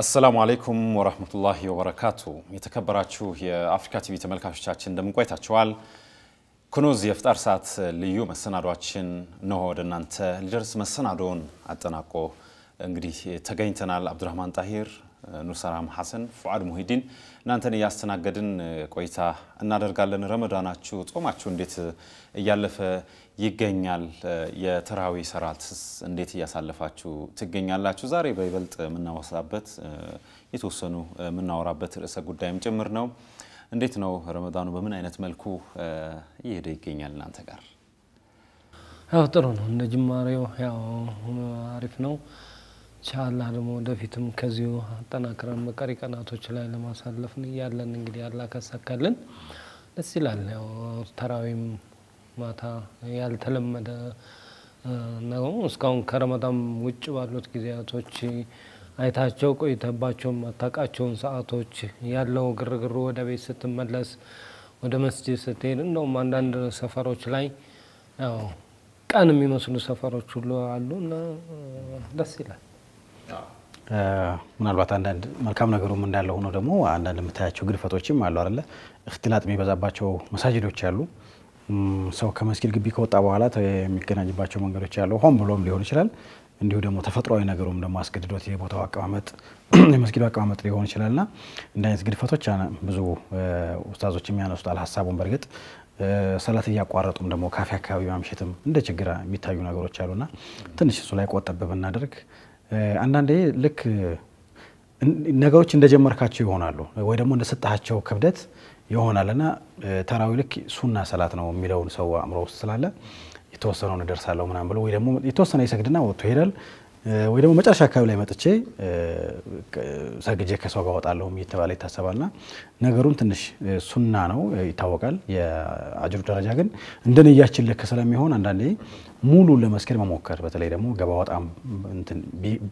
አሰላሙ አሌይኩም ወረህመቱላሂ ወበረካቱ። የተከበራችሁ የአፍሪካ ቲቪ ተመልካቾቻችን እንደምን ቆይታችኋል? ኩኑዝ የፍጣር ሰዓት ልዩ መሰናዷችን ነሆ ወደ እናንተ ሊደርስ መሰናዶውን አጠናቆ እንግዲህ ተገኝተናል። አብዱራህማን ጣሂር ኑሰራም ሐሰን፣ ፉአድ ሙሂዲን እናንተን እያስተናገድን ቆይታ እናደርጋለን። ረመዳናችሁ ጾማችሁ እንዴት እያለፈ ይገኛል? የተራዊ ሰላትስ እንዴት እያሳለፋችሁ ትገኛላችሁ? ዛሬ በይበልጥ የምናወሳበት የተወሰኑ የምናወራበት ርዕሰ ጉዳይም ጭምር ነው። እንዴት ነው ረመዳኑ? በምን አይነት መልኩ እየሄደ ይገኛል እናንተ ጋር? ያው ጥሩ ነው። እንደ ጅማሬው ያው አሪፍ ነው። ኢንሻአላህ ደግሞ ወደፊትም ከዚሁ አጠናክረን መቀሪ ቀናቶች ላይ ለማሳለፍን ያለን እንግዲህ አላ ካሳካልን ደስ ይላል። ያው ተራዊም ማታ ያልተለመደ ነው። እስካሁን ከረመዳን ውጭ ባሉት ጊዜያቶች አይታቸው ቆይተባቸውም አታውቃቸውን ሰዓቶች ያለው ግርግሩ ወደ ቤት ስትመለስ ወደ መስጂድ ስትሄድ እንደውም አንዳንድ ሰፈሮች ላይ ያው ቀን የሚመስሉ ሰፈሮች ሁሉ አሉ እና ደስ ይላል። ምናልባት አንዳንድ መልካም ነገሩም እንዳለ ሆኖ ደግሞ አንዳንድ የምታያቸው ግድፈቶችም አሉ አለ እክትላጥ የሚበዛባቸው መሳጅዶች አሉ። ሰው ከመስጊድ ግቢ ከወጣ በኋላ የሚገናኝባቸው መንገዶች አሉ። ሆን ብሎም ሊሆን ይችላል። እንዲሁ ደግሞ ተፈጥሯዊ ነገሩም ደግሞ አስገድዶት የቦታው አቀማመጥ የመስጊዱ አቀማመጥ ሊሆን ይችላልና እንደ አይነት ግድፈቶች ብዙ ኡስታዞች የሚያነሱታል ሀሳቡን በእርግጥ ሰላት እያቋረጡም ደግሞ ካፌ አካባቢ ማምሸትም እንደ ችግር የሚታዩ ነገሮች አሉና ትንሽ እሱ ላይ ቆጠብ ብናደርግ አንዳንዴ ልክ ነገሮች እንደጀመርካቸው ይሆናሉ ወይ ደግሞ እንደሰጣቸው ክብደት ይሆናል እና ተራዊ ልክ ሱና ሰላት ነው የሚለውን ሰው አእምሮ ውስጥ ስላለ የተወሰነውን እደርሳለሁ ምናምን ብሎ ወይ ደግሞ የተወሰነ ይሰግድና ወጥቶ ይሄዳል። ወይ ደግሞ መጨረሻ አካባቢ ላይ መጥቼ ሰግጄ ከሰው ጋር ወጣለሁ እየተባለ ይታሰባልና ነገሩን ትንሽ ሱና ነው ይታወቃል። የአጅሩ ደረጃ ግን እንደንያችን ልክ ስለሚሆን አንዳንዴ ሙሉ ለመስገድ መሞከር በተለይ ደግሞ ገባ በጣም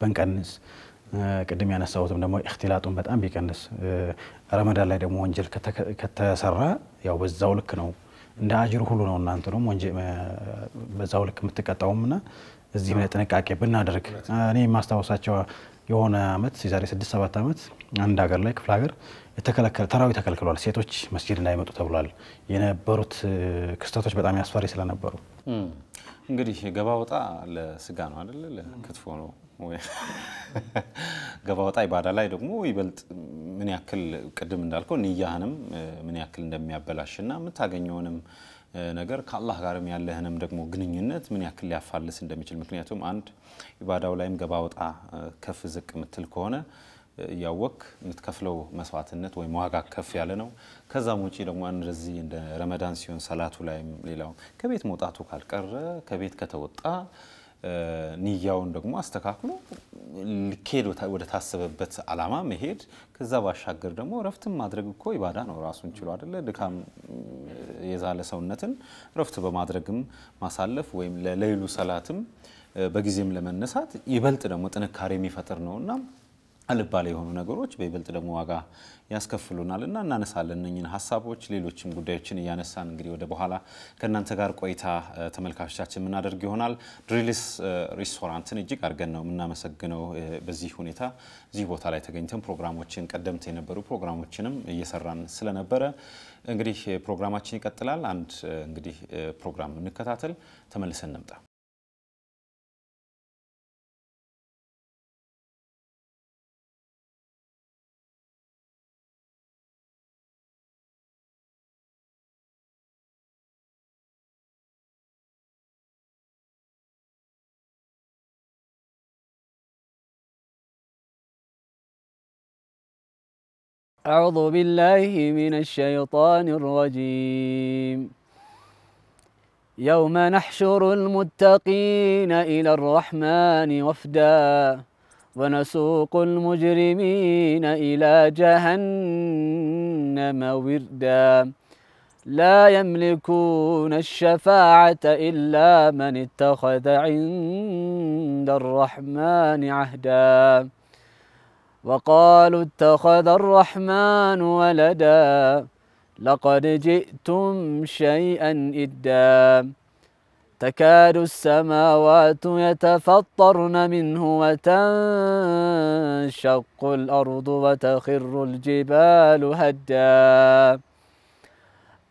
በንቀንስ ቅድም ያነሳሁትም ደግሞ እክትላጡን በጣም ቢቀንስ ረመዳን ላይ ደግሞ ወንጀል ከተሰራ ያው በዛው ልክ ነው እንደ አጅሩ ሁሉ ነው እናንተ ደግሞ በዛው ልክ የምትቀጣውም ና እዚህ ላይ ጥንቃቄ ብናደርግ እኔ የማስታወሳቸው የሆነ አመት የዛሬ ስድስት ሰባት ዓመት አንድ ሀገር ላይ ክፍለ ሀገር ተራዊ ተከልክሏል። ሴቶች መስጂድ እንዳይመጡ ተብሏል። የነበሩት ክስተቶች በጣም ያስፈሪ ስለነበሩ እንግዲህ ገባ ወጣ ለስጋ ነው አይደለ? ለክትፎ ነው። ገባ ወጣ ኢባዳ ላይ ደግሞ ይበልጥ ምን ያክል ቅድም እንዳልከው ንያህንም ምን ያክል እንደሚያበላሽ እንደሚያበላሽና የምታገኘውንም ነገር ከአላህ ጋርም ያለህንም ደግሞ ግንኙነት ምን ያክል ሊያፋልስ እንደሚችል ምክንያቱም አንድ ኢባዳው ላይም ገባ ወጣ ከፍ ዝቅ የምትል ከሆነ እያወክ የምትከፍለው መስዋዕትነት ወይም ዋጋ ከፍ ያለ ነው። ከዛም ውጭ ደግሞ እንደዚህ እንደ ረመዳን ሲሆን ሰላቱ ላይም ሌላው ከቤት መውጣቱ ካልቀረ ከቤት ከተወጣ ንያውን ደግሞ አስተካክሎ ልኬድ ወደ ታሰበበት አላማ መሄድ፣ ከዛ ባሻገር ደግሞ እረፍትን ማድረግ እኮ ኢባዳ ነው ራሱን ችሎ አደለ? ድካም የዛለ ሰውነትን እረፍት በማድረግም ማሳለፍ ወይም ለሌሉ ሰላትም በጊዜም ለመነሳት ይበልጥ ደግሞ ጥንካሬ የሚፈጥር ነው እና አልባሌ የሆኑ ነገሮች በይበልጥ ደግሞ ዋጋ ያስከፍሉናል እና እናነሳለን እነኝን ሀሳቦች ሌሎችም ጉዳዮችን እያነሳን እንግዲህ ወደ በኋላ ከእናንተ ጋር ቆይታ ተመልካቾቻችን የምናደርግ ይሆናል። ድሪልስ ሬስቶራንትን እጅግ አድርገን ነው የምናመሰግነው። በዚህ ሁኔታ እዚህ ቦታ ላይ ተገኝተን ፕሮግራሞችን ቀደምት የነበሩ ፕሮግራሞችንም እየሰራን ስለነበረ እንግዲህ ፕሮግራማችን ይቀጥላል። አንድ እንግዲህ ፕሮግራም እንከታተል፣ ተመልሰን እንምጣ። أعوذ بالله من الشيطان الرجيم يوم نحشر المتقين إلى الرحمن وفدا ونسوق المجرمين إلى جهنم وردا لا يملكون الشفاعة إلا من اتخذ عند الرحمن عهداً وقالوا اتخذ الرحمن ولدا لقد جئتم شيئا إدا تكاد السماوات يتفطرن منه وتنشق الأرض وتخر الجبال هدا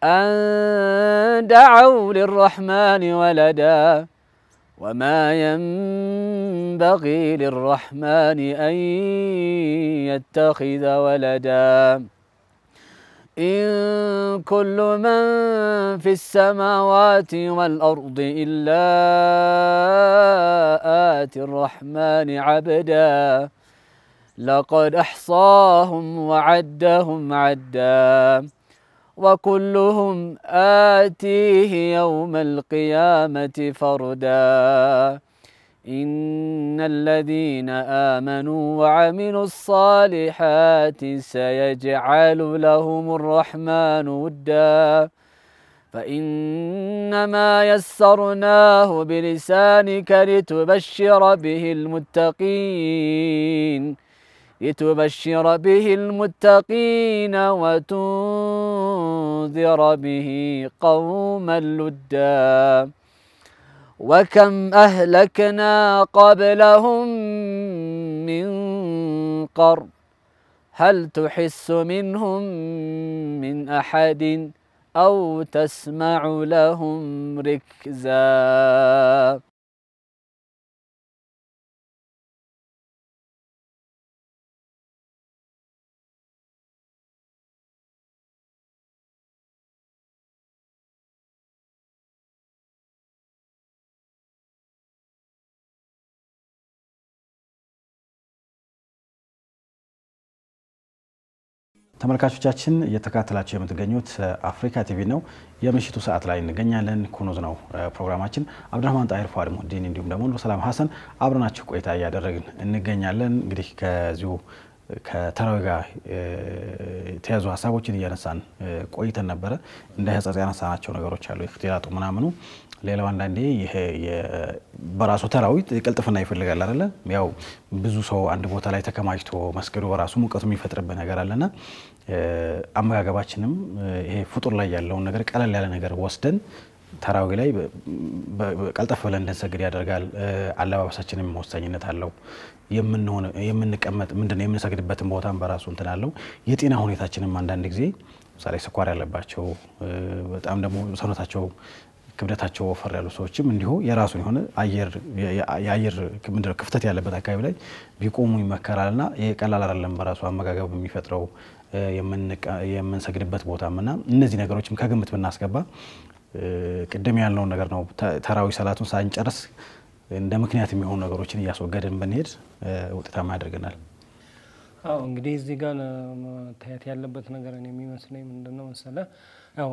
أن دعوا للرحمن ولداً وما ينبغي للرحمن أن يتخذ ولدا إن كل من في السماوات والأرض إلا آتي الرحمن عبدا لقد أحصاهم وعدهم عدا وكلهم آتيه يوم القيامة فردا إن الذين آمنوا وعملوا الصالحات سيجعل لهم الرحمن وداً فإنما يسرناه بلسانك لتبشر به المتقين لتبشر به المتقين وتنذر به قوما لدا وكم أهلكنا قبلهم من قرن هل تحس منهم من أحد أو تسمع لهم ركزاً ተመልካቾቻችን እየተከታተላችሁ የምትገኙት አፍሪካ ቲቪ ነው። የምሽቱ ሰዓት ላይ እንገኛለን። ኩኑዝ ነው ፕሮግራማችን። አብዱራህማን ጣይር፣ ፏድ ሙዲን እንዲሁም ደግሞ ሰላም ሀሰን አብረናችሁ ቆይታ እያደረግን እንገኛለን። እንግዲህ ከዚሁ ከተራዊ ጋር ተያዙ ሀሳቦችን እያነሳን ቆይተን ነበረ። እንደ ህጸጽ ያነሳናቸው ነገሮች አሉ የፍትላጡ ምናምኑ ሌላው አንዳንዴ ይሄ በራሱ ተራዊት ቅልጥፍና ይፈልጋል አለ ያው ብዙ ሰው አንድ ቦታ ላይ ተከማችቶ መስገዱ በራሱ ሙቀቱ የሚፈጥርበት ነገር አለና አመጋገባችንም ይሄ ፍጡር ላይ ያለውን ነገር ቀለል ያለ ነገር ወስደን ተራዊ ላይ ቀልጠፍ ብለን እንድንሰግድ ያደርጋል። አለባበሳችንም ወሳኝነት አለው። የምንቀመጥ ምንድነው የምንሰግድበትን ቦታን በራሱ እንትን አለው። የጤና ሁኔታችንም አንዳንድ ጊዜ ምሳሌ ስኳር ያለባቸው በጣም ደግሞ ሰውነታቸው ክብደታቸው ወፈር ያሉ ሰዎችም እንዲሁ የራሱን የሆነ የአየር ምድር ክፍተት ያለበት አካባቢ ላይ ቢቆሙ ይመከራል ና ቀላል አይደለም በራሱ አመጋገብ የሚፈጥረው የምንሰግድበት ቦታም እና እነዚህ ነገሮችም ከግምት ብናስገባ ቅድም ያልነውን ነገር ነው ተራዊ ሰላቱን ሳንጨርስ እንደ ምክንያት የሚሆኑ ነገሮችን እያስወገድን ብንሄድ ውጤታማ ያደርገናል። አዎ እንግዲህ እዚህ ጋር መታየት ያለበት ነገር የሚመስለኝ ምንድነው መሰለህ ያው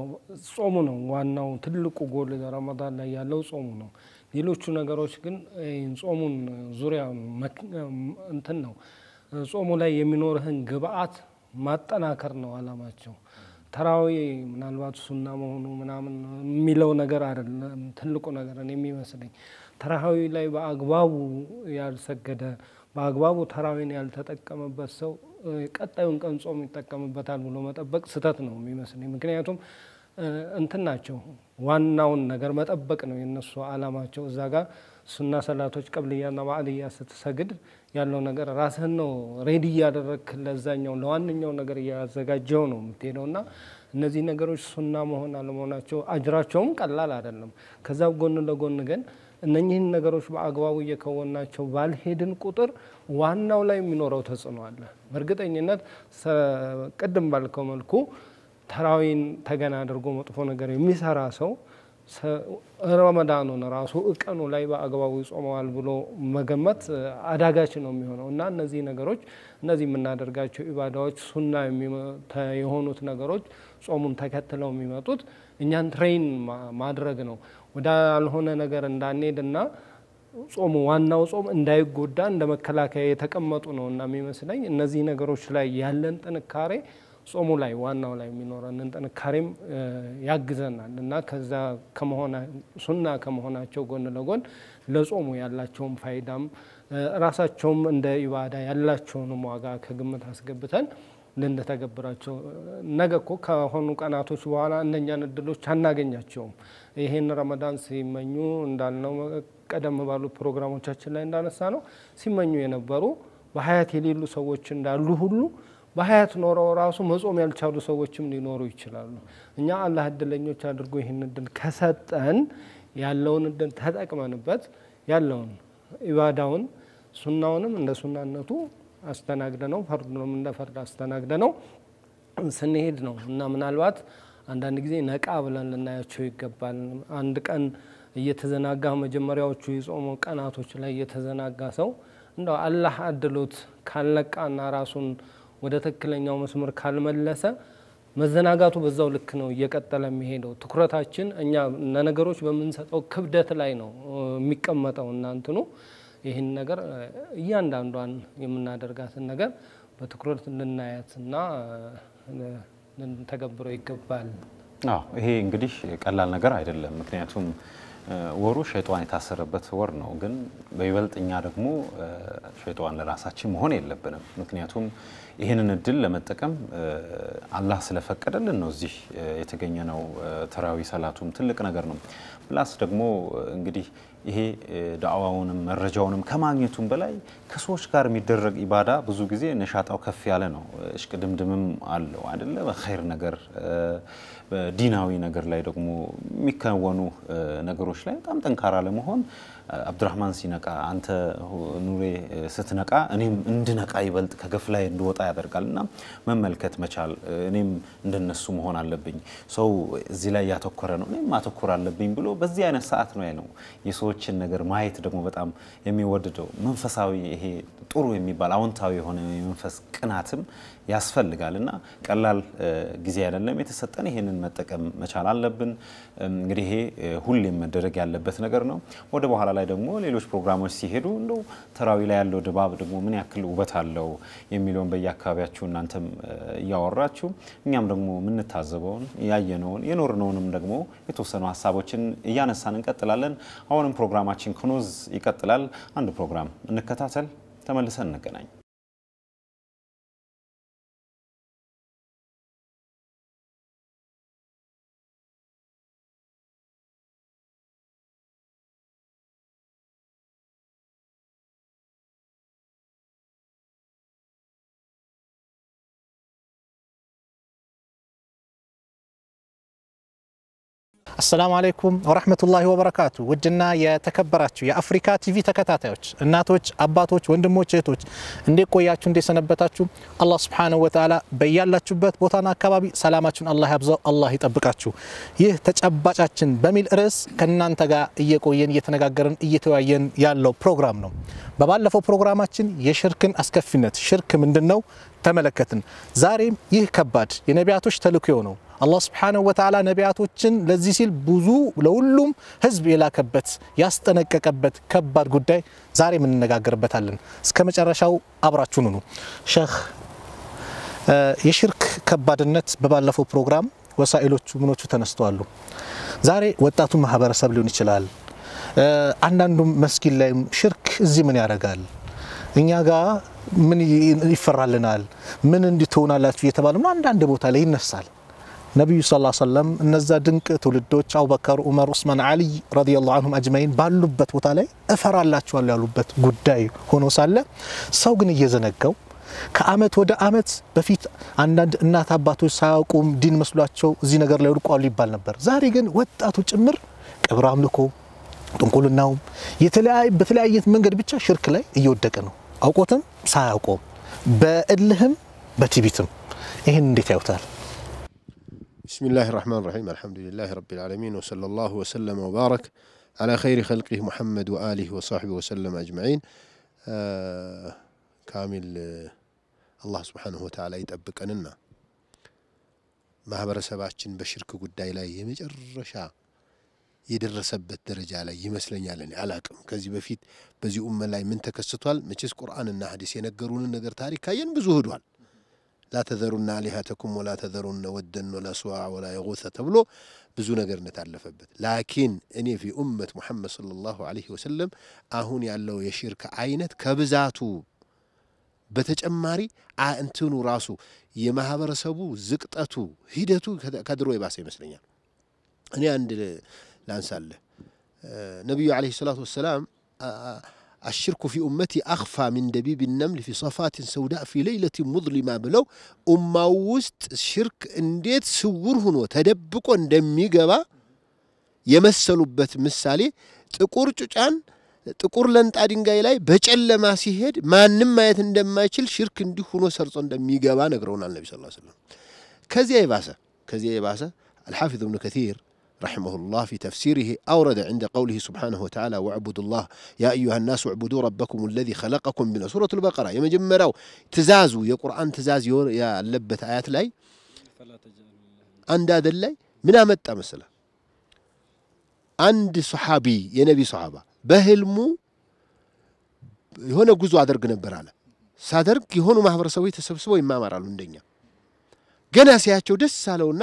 ጾሙ ነው ዋናው ትልቁ ጎል ረመዳን ላይ ያለው ጾሙ ነው። ሌሎቹ ነገሮች ግን ጾሙን ዙሪያ እንትን ነው ጾሙ ላይ የሚኖርህን ግብአት ማጠናከር ነው አላማቸው። ተራዊ ምናልባት ሱና መሆኑ ምናምን የሚለው ነገር አይደለም። ትልቁ ነገር እኔ የሚመስለኝ ተራዊ ላይ በአግባቡ ያልሰገደ በአግባቡ ተራዊን ያልተጠቀመበት ሰው ቀጣዩን ቀን ጾም ይጠቀምበታል ብሎ መጠበቅ ስህተት ነው የሚመስለኝ። ምክንያቱም እንትን ናቸው ዋናውን ነገር መጠበቅ ነው የነሱ አላማቸው። እዛ ጋር ሱና ሰላቶች ቀብልያና ባዕልያ ስትሰግድ ያለው ነገር ራስህን ነው ሬዲ እያደረግክ ለዛኛው ለዋነኛው ነገር እያዘጋጀው ነው የምትሄደው እና እነዚህ ነገሮች ሱና መሆን አለመሆናቸው አጅራቸውም ቀላል አይደለም። ከዛ ጎን ለጎን ግን እነኚህን ነገሮች በአግባቡ እየከወናቸው ባልሄድን ቁጥር ዋናው ላይ የሚኖረው ተጽዕኖ አለ። በእርግጠኝነት ቅድም ባልከው መልኩ ተራዊን ተገና አድርጎ መጥፎ ነገር የሚሰራ ሰው ረመዳኑን ራሱ እቀኑ ላይ በአግባቡ ይጾመዋል ብሎ መገመት አዳጋች ነው የሚሆነው እና እነዚህ ነገሮች እነዚህ የምናደርጋቸው ኢባዳዎች ሱና የሆኑት ነገሮች ጾሙን ተከትለው የሚመጡት እኛን ትሬን ማድረግ ነው። ወዳልሆነ ነገር እንዳንሄድና ጾሙ ዋናው ጾም እንዳይጎዳ እንደ መከላከያ የተቀመጡ ነው እና የሚመስለኝ እነዚህ ነገሮች ላይ ያለን ጥንካሬ ጾሙ ላይ ዋናው ላይ የሚኖረንን ጥንካሬም ያግዘናል እና ከዛ ከመሆና ሱና ከመሆናቸው ጎን ለጎን ለጾሙ ያላቸውን ፋይዳም ራሳቸውም እንደ ኢባዳ ያላቸውንም ዋጋ ከግምት አስገብተን ልንተገብራቸው ነገ እኮ ከሆኑ ቀናቶች በኋላ እንደኛን እድሎች አናገኛቸውም። ይሄን ረመዳን ሲመኙ እንዳልነው ቀደም ባሉ ፕሮግራሞቻችን ላይ እንዳነሳ ነው ሲመኙ የነበሩ በሀያት የሌሉ ሰዎች እንዳሉ ሁሉ በሀያት ኖረው ራሱ መጾም ያልቻሉ ሰዎችም ሊኖሩ ይችላሉ። እኛ አላህ እድለኞች አድርጎ ይህን እድል ከሰጠን ያለውን እድል ተጠቅመንበት ያለውን ኢባዳውን ሱናውንም እንደ ሱናነቱ አስተናግደ ነው ፈርዱንም እንደ ፈርድ አስተናግደ ነው ስንሄድ ነው እና ምናልባት አንዳንድ ጊዜ ነቃ ብለን ልናያቸው ይገባል። አንድ ቀን እየተዘናጋ መጀመሪያዎቹ የጾሙ ቀናቶች ላይ እየተዘናጋ ሰው እንደ አላህ አድሎት ካልነቃና ራሱን ወደ ትክክለኛው መስመር ካልመለሰ መዘናጋቱ በዛው ልክ ነው እየቀጠለ የሚሄደው። ትኩረታችን እኛ ለነገሮች በምንሰጠው ክብደት ላይ ነው የሚቀመጠው እናንትኑ ይህን ነገር እያንዳንዷን የምናደርጋትን ነገር በትኩረት ልናያትና ልንተገብረው ይገባል። ይሄ እንግዲህ ቀላል ነገር አይደለም። ምክንያቱም ወሩ ሸይጧን የታሰረበት ወር ነው። ግን በይበልጥ እኛ ደግሞ ሸይጧን ለራሳችን መሆን የለብንም። ምክንያቱም ይህንን እድል ለመጠቀም አላህ ስለፈቀደልን ነው እዚህ የተገኘ ነው። ተራዊ ሰላቱም ትልቅ ነገር ነው። ፕላስ ደግሞ እንግዲህ ይሄ ዳዕዋውንም መረጃውንም ከማግኘቱም በላይ ከሰዎች ጋር የሚደረግ ኢባዳ ብዙ ጊዜ ነሻጣው ከፍ ያለ ነው። እሽቅ ድምድምም አለው አይደለ? በኸይር ነገር በዲናዊ ነገር ላይ ደግሞ የሚከወኑ ነገሮች ላይ በጣም ጠንካራ ለመሆን አብዱራህማን ሲነቃ አንተ ኑሬ ስትነቃ እኔም እንድነቃ ይበልጥ ከገፍ ላይ እንድወጣ ያደርጋል እና መመልከት መቻል እኔም እንደነሱ መሆን አለብኝ፣ ሰው እዚህ ላይ እያተኮረ ነው እኔም ማተኮር አለብኝ ብሎ በዚህ አይነት ሰዓት ነው ነው የሰዎችን ነገር ማየት ደግሞ በጣም የሚወደደው መንፈሳዊ ይሄ ጥሩ የሚባል አዎንታዊ የሆነ የመንፈስ ቅናትም ያስፈልጋል እና ቀላል ጊዜ አይደለም የተሰጠን፣ ይህንን መጠቀም መቻል አለብን። እንግዲህ ይሄ ሁሌም መደረግ ያለበት ነገር ነው። ወደ በኋላ ላይ ደግሞ ሌሎች ፕሮግራሞች ሲሄዱ እንደው ተራዊ ላይ ያለው ድባብ ደግሞ ምን ያክል ውበት አለው የሚለውን በየአካባቢያችሁ እናንተም እያወራችሁ እኛም ደግሞ የምንታዘበውን ያየነውን የኖርነውንም ደግሞ የተወሰኑ ሀሳቦችን እያነሳን እንቀጥላለን። አሁንም ፕሮግራማችን ክኖዝ ይቀጥላል። አንድ ፕሮግራም እንከታተል፣ ተመልሰን እንገናኝ። አሰላሙ አለይኩም ወረህመቱላሂ ወበረካቱ። ውድና የተከበራችሁ የአፍሪካ ቲቪ ተከታታዮች፣ እናቶች፣ አባቶች፣ ወንድሞች፣ እህቶች እንዴት ቆያችሁ? እንዴት ሰነበታችሁ? አላህ ስብሓነሁ ወተዓላ በያላችሁበት ቦታና አካባቢ ሰላማችሁን አላህ ያብዛው፣ አላህ ይጠብቃችሁ። ይህ ተጨባጫችን በሚል ርዕስ ከእናንተ ጋር እየቆየን እየተነጋገርን እየተወያየን ያለው ፕሮግራም ነው። በባለፈው ፕሮግራማችን የሽርክን አስከፊነት፣ ሽርክ ምንድን ነው ተመለከትን። ዛሬም ይህ ከባድ የነቢያቶች ተልእኮ ነው አላህ ስብሓነሁ ወተዓላ ነቢያቶችን ለዚህ ሲል ብዙ ለሁሉም ህዝብ የላከበት ያስጠነቀቀበት ከባድ ጉዳይ ዛሬ የምንነጋገርበታለን። እስከ መጨረሻው አብራችሁን ሁኑ። ሸህ የሽርክ ከባድነት በባለፈው ፕሮግራም ወሳኤሎቹ ምኖቹ ተነስተዋሉ። ዛሬ ወጣቱ ማህበረሰብ ሊሆን ይችላል። አንዳንዱም መስጊድ ላይም ሽርክ እዚህ ምን ያደርጋል እኛ ጋር ምን ይፈራልናል፣ ምን እንዲትሆናላችሁ እየተባለ አንዳንድ ቦታ ላይ ይነሳል። ነቢዩ ስ ሰለም እነዛ ድንቅ ትውልዶች አቡበከር፣ ዑመር፣ ዑስማን፣ አልይ ረዲየላሁ አንሁም አጅመይን ባሉበት ቦታ ላይ እፈራላችኋለሁ ያሉበት ጉዳይ ሆኖ ሳለ ሰው ግን እየዘነጋው ከአመት ወደ አመት በፊት አንዳንድ እናት አባቶች ሳያውቁም ዲን መስሏቸው እዚህ ነገር ላይ ወድቋሉ ይባል ነበር። ዛሬ ግን ወጣቱ ጭምር ቀብረ አምልኮ ጥንቁልናውም በተለያየ መንገድ ብቻ ሽርክ ላይ እየወደቀ ነው፣ አውቆትም ሳያውቀውም በእልህም በትዕቢትም። ይህን እንዴት ያውታል بسم الله الرحمن الرحيم الحمد لله رب العالمين وصلى الله وسلم وبارك على خير خلقه محمد وآله وصحبه وسلم أجمعين آه كامل አላህ ስብሓንሁ ወተዓላ ይጠብቀንና ማህበረሰባችን በሽርክ ጉዳይ ላይ የመጨረሻ የደረሰበት ደረጃ ላይ ይመስለኛል። እኔ አላቅም። ከዚህ በፊት በዚህ ኡመ ላይ ምን ተከስቷል? መቼስ ቁርአንና ሀዲስ የነገሩንን ነገር ታሪክ ካየን ብዙ ሂዷል። ላተዘሩና አሊሃተኩም ወላ ወደን ወላስዋዕ ወላ የጎሰ ተብሎ ብዙ ነገርነት አለፈበት። ላኪን እኔ ፊ ኡመት ሙሐመድ ሰለላሁ ዐለይሂ ወሰለም አሁን ያለው የሽርክ አይነት ከብዛቱ በተጨማሪ እንትኑ ራሱ የማህበረሰቡ ዝቅጠቱ ሂደቱ ከድሮ የባሰ ይመስለኛል። እኔ አንድ ላንሳለህ። ነቢዩ ዐለይሂ ሰላቱ ወሰላም አሽርኩ ፊ ኡመቲ አኽፋ ሚን ደቢብ ነምል ፊ ሰፋትን ሰውዳ ፊ ለይለት ሙዝሊማ ብለው ኡማው ውስጥ ሽርክ እንዴት ስውር ሁኖ ተደብቆ እንደሚገባ የመሰሉበት ምሳሌ ጥቁር ጩጫን ጥቁር ለንጣ ድንጋይ ላይ በጨለማ ሲሄድ ማንም ማየት እንደማይችል ሽርክ እንዲህ ሁኖ ሰርጾ እንደሚገባ ነግረውናል ነቢ ስ ስለም። ከዚያ የባሰ ከዚያ የባሰ አልሓፊዝ እብኑ ከቲር رحمه الله في تفسيره أورد عند قوله سبحانه وتعالى واعبدوا الله يا أيها الناس اعبدوا ربكم الذي خلقكم من سورة البقرة يا يمجمروا تزازوا يا قرآن تزاز يا لبت آيات لاي أنداد لاي من أمت مثلا عند صحابي يا نبي صحابة بهلمو هنا የሆነ ጉዞ አደርግ ነበር አለ። ሳደርግ የሆኑ ማህበረሰቦች ተሰብስበው ይማማራሉ እንደኛ። ገና ሲያቸው ደስ አለውና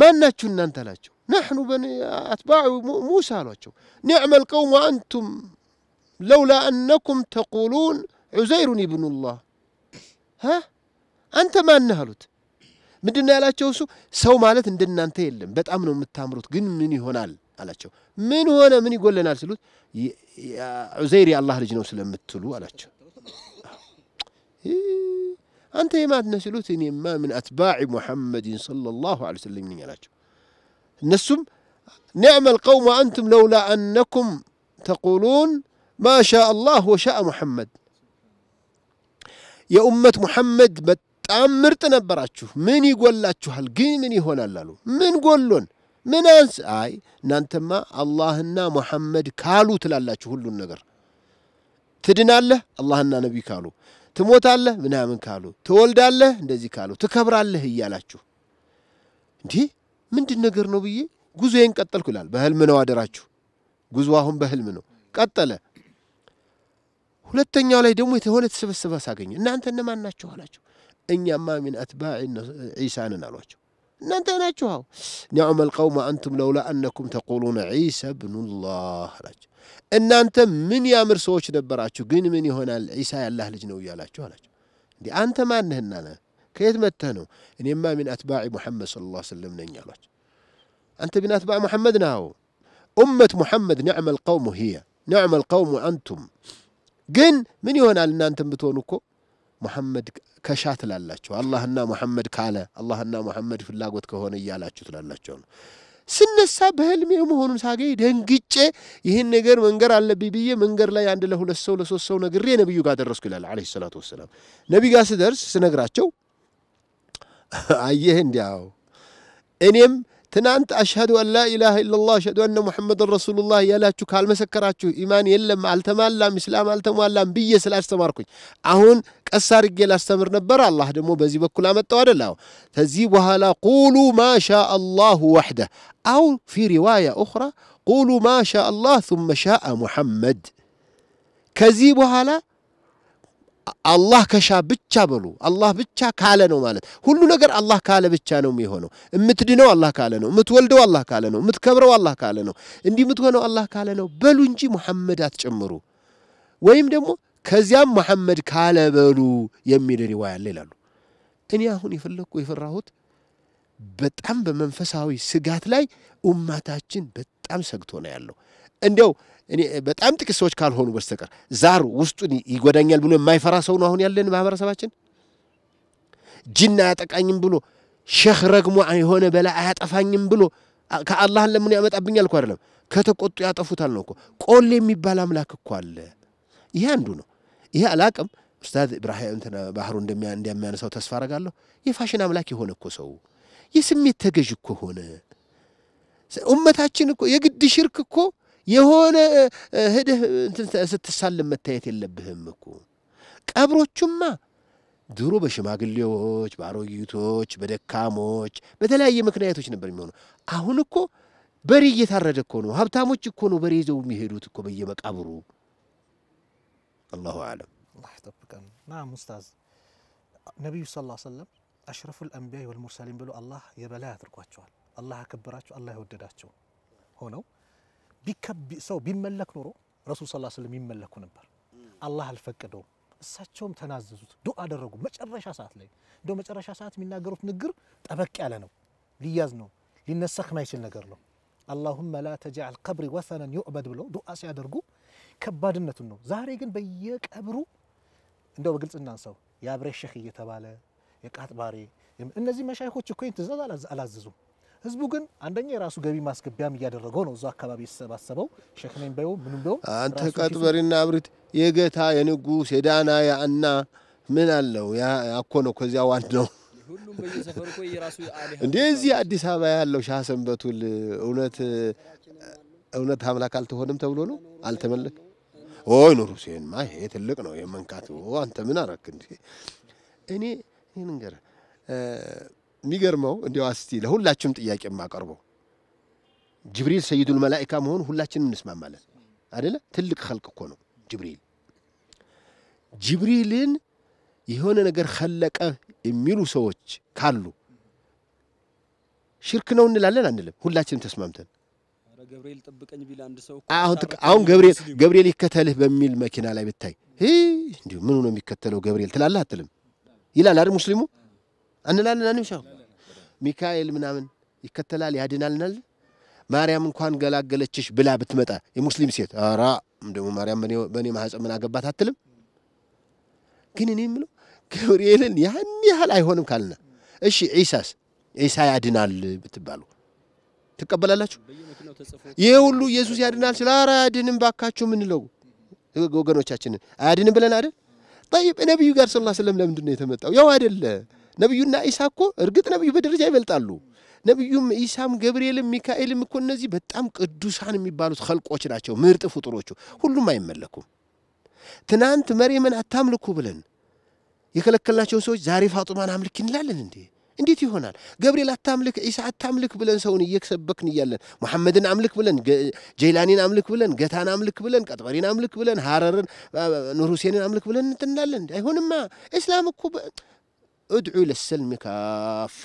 ማናችሁ እናንተ አላቸው። نحن بني أتباع موسى الوجه نعم القوم وأنتم لولا أنكم تقولون عزير ابن الله ها أنت ما نهلت ምንድን ነው ያላቸው እሱ ሰው ማለት እንደናንተ የለም በጣም ነው የምታምሩት ግን ምን ይሆናል አላቸው ምን ሆነ ምን ይጎለናል ሲሉት ዑዘይር የአላህ ልጅ ነው ስለምትሉ አላቸው አንተ የማት ነህ ሲሉት እኔማ ምን አትባዕ ሙሐመድን ሰለላሁ ዐለይሂ ወሰለም ነኝ አላቸው እነሱም ኒዕመል ቀውም አንቱም ለውላ አነኩም ተቁሉን ማሻ አላህ ወሻአ ሙሐመድ የኡመት ሙሐመድ በጣም ምርጥ ነበራችሁ፣ ምን ይጎላችኋል ግን ምን ይሆናል አሉ። ምን ጎሎን ምን አንስ? አይ እናንተማ አላህና ሙሐመድ ካሉ ትላላችሁ ሁሉን ነገር። ትድናለህ አላህና ነቢ ካሉ፣ ትሞታለህ ምናምን ካሉ፣ ትወልዳለህ እንደዚህ ካሉ፣ ትከብራለህ እያላችሁ እንዲህ ምንድን ነገር ነው ብዬ ጉዞዬን ቀጠልኩ ይላል። በህልም ነው አደራችሁ። ጉዞ አሁን በህልም ነው ቀጠለ። ሁለተኛው ላይ ደግሞ የተሆነ ተሰበሰበ ሳገኘ እናንተ እነማን ናችሁ አላቸው። እኛማ ሚን አትባዕ ዒሳንን አሏቸው። እናንተ ናችሁ ው ኒዕመ ልቀውም አንቱም ለውላ አነኩም ተቁሉነ ዒሳ ብኑላህ አላቸው። እናንተ ምን ያምር ሰዎች ነበራችሁ፣ ግን ምን ይሆናል ዒሳ ያላህ ልጅ ነው እያላችሁ አላቸው። እንዲ አንተ ማንህና ነህ كيف متنو إن يما من أتباع محمد صلى الله عليه وسلم نينيالات نعم أنت من أتباع محمد ناو أمة محمد نعم القوم هي نعم القوم أنتم جن من يهون لنا أنتم بتونكو محمد كشات لالاتشو الله أنا محمد كالة الله أنا محمد في اللاغوت كهوني يالاتشو تلالاتشو سنسا بهلمي مهون ساقي دنجيتش يهن نقر منقر على بيبية منقر لا يعند له لسو لسو سو نقرية نبي يقادر الله عليه الصلاة والسلام نبي قاسي درس سنقراتشو አየህ እንዲያው እኔም ትናንት አሽሀዱ አን ላኢላሃ ኢለላህ አሽሀዱ አነ ሙሐመድን ረሱሉላህ ያላችሁ ካልመሰከራችሁ ኢማን የለም አልተሟላም፣ ኢስላም አልተሟላም ብዬ ስላስተማርኩኝ አሁን ቀስ አድርጌ ላስተምር ነበር። አላህ ደግሞ በዚህ በኩል አመጣው አደለ? ከዚህ በኋላ ቁሉ ሻ አላሁ ወሕደ አው ፊ ሪዋያ ኡኽራ ቁሉ ማሻ አላህ ሱመ ሻአ ሙሐመድ ከዚህ በኋላ አላህ ከሻ ብቻ በሉ። አላህ ብቻ ካለ ነው ማለት ሁሉ ነገር አላህ ካለ ብቻ ነው የሚሆነው። የምትድነው አላህ ካለ ነው፣ እምትወልደው አላህ ካለ ነው፣ እምትከብረው አላህ ካለ ነው፣ እንዲህ የምትሆነው አላህ ካለ ነው በሉ እንጂ መሐመድ አትጨምሩ። ወይም ደግሞ ከዚያም መሐመድ ካለ በሉ የሚል ሪዋያ አለ ይላሉ። እኔ አሁን የፈለግኩ የፈራሁት በጣም በመንፈሳዊ ስጋት ላይ ኡማታችን በጣም ሰግቶ ነው ያለው እንዲያው እኔ በጣም ጥቂት ሰዎች ካልሆኑ በስተቀር ዛር ውስጡን ይጎዳኛል ብሎ የማይፈራ ሰው ነው አሁን ያለን ማህበረሰባችን። ጅን አያጠቃኝም ብሎ ሼህ ረግሞ የሆነ በላ አያጠፋኝም ብሎ ከአላህን ለምን ያመጣብኛል እኮ አይደለም። ከተቆጡ ያጠፉታል ነው እኮ። ቆሌ የሚባል አምላክ እኮ አለ። ይሄ አንዱ ነው። ይሄ አላቅም። ኡስታዝ ኢብራሂም ባህሩ እንደሚያነሳው ተስፋ አረጋለሁ። የፋሽን አምላክ የሆነ እኮ ሰው የስሜት ተገዥ እኮ ሆነ። ኡመታችን እኮ የግድ ሽርክ እኮ የሆነ ህድህ ስትሳልም መታየት የለብህም እኮ። ቀብሮቹማ ድሮ በሽማግሌዎች፣ በአሮጊቶች፣ በደካሞች በተለያየ ምክንያቶች ነበር የሚሆኑ። አሁን እኮ በሬ እየታረደ እኮ ነው። ሀብታሞች እኮ ነው በሬ ይዘው የሚሄዱት እኮ በየመቃብሩ። አላሁ አለም። አላህ ይጠብቀን። ናም ሙስታዝ ነቢዩ ስ ሰለም አሽረፉል አንቢያ ወልሙርሰሊን ብሎ አላህ የበላይ አድርጓቸዋል። አላህ ያከበራቸው፣ አላህ የወደዳቸው ሆነው ሰው ቢመለክ ኖሮ ረሱል ስ ስለም ይመለኩ ነበር። አላህ አልፈቀደውም። እሳቸውም ተናዘዙት፣ ዱዓ አደረጉ። መጨረሻ ሰዓት ላይ እንደው መጨረሻ ሰዓት የሚናገሩት ንግር ጠበቅ ያለ ነው። ሊያዝ ነው፣ ሊነሳ ማይችል ነገር ነው። አላሁመ ላ ተጅዐል ቀብሪ ወሰነን ዩዕበድ ብለው ዱዓ ሲያደርጉ ከባድነቱን ነው። ዛሬ ግን በየቀብሩ እንደው በግልጽ እናንሳው የአብሬ ሸህ እየተባለ የቃጥባሬ እነዚህ መሻይኮች እኮ ትእዛዝ አላዘዙም። ህዝቡ ግን አንደኛ የራሱ ገቢ ማስገቢያም እያደረገው ነው። እዛ አካባቢ የተሰባሰበው ሸክሜን በው ምንም ቢሆን አንተ ቀጥበሪና አብሪት የገታ የንጉስ የዳና ያአና ምን አለው አኮ ነው። ከዚያ ነው እንዴ እዚህ አዲስ አበባ ያለው ሻ ሰንበቱል እውነት እውነት አምላክ አልተሆንም ተብሎ ነው አልተመለክ ኦይ ኑሩ ሲንማ ይሄ ትልቅ ነው የመንካት አንተ ምን አረክ እንዴ እኔ ይህን ንገር የሚገርመው እንዲያው አስቲ ለሁላችሁም ጥያቄ የማቀርበው ጅብሪል ሰይዱል መላኢካ መሆኑ ሁላችንም እንስማማለን አደለ? ትልቅ ኸልቅ እኮ ነው ጅብሪል። ጅብሪልን የሆነ ነገር ኸለቀ የሚሉ ሰዎች ካሉ ሽርክ ነው እንላለን አንልም? ሁላችንም ተስማምተን ገብርኤል አሁን ገብርኤል ይከተልህ በሚል መኪና ላይ ብታይ እንዲሁ ምኑ ነው የሚከተለው ገብርኤል ትላለህ አትልም? ይላል አይደል ሙስሊሙ አንላለን አንምሻ ሚካኤል ምናምን ይከተላል ያድናልናል። ማርያም እንኳን ገላገለችሽ ብላ ብትመጣ የሙስሊም ሴት ኧረ ደግሞ ማርያም በእኔ ማህፀን ምን አገባት አትልም። ግን እኔ የምለው ገብርኤልን ያን ያህል አይሆንም ካልና፣ እሺ ዒሳስ ዒሳ ያድናል ብትባሉ ትቀበላላችሁ? ይህ ሁሉ ኢየሱስ ያድናል ስለ አራ አያድንም ባካችሁ ምንለው ወገኖቻችንን አያድንም ብለን አይደል? ጠይብ ነቢዩ ጋር ላ ስለም ለምንድን ነው የተመጣው? ያው አይደለ ነቢዩና ኢሳ እኮ እርግጥ ነቢዩ በደረጃ ይበልጣሉ። ነቢዩም ኢሳም ገብርኤልም ሚካኤልም እኮ እነዚህ በጣም ቅዱሳን የሚባሉት ኸልቆች ናቸው፣ ምርጥ ፍጡሮቹ። ሁሉም አይመለኩም። ትናንት መሬምን አታምልኩ ብለን የከለከልናቸው ሰዎች ዛሬ ፋጡማን አምልክ እንላለን እንዴ? እንዴት ይሆናል? ገብርኤል አታምልክ፣ ኢሳ አታምልክ ብለን ሰውን እየሰበክን እያለን መሐመድን አምልክ ብለን፣ ጀይላኒን አምልክ ብለን፣ ገታን አምልክ ብለን፣ ቀጥበሪን አምልክ ብለን፣ ሐረርን ኑር ሁሴንን አምልክ ብለን እንትናለን። አይሆንማ። እስላም እኮ እድዑ ለሰልሚ ካፋ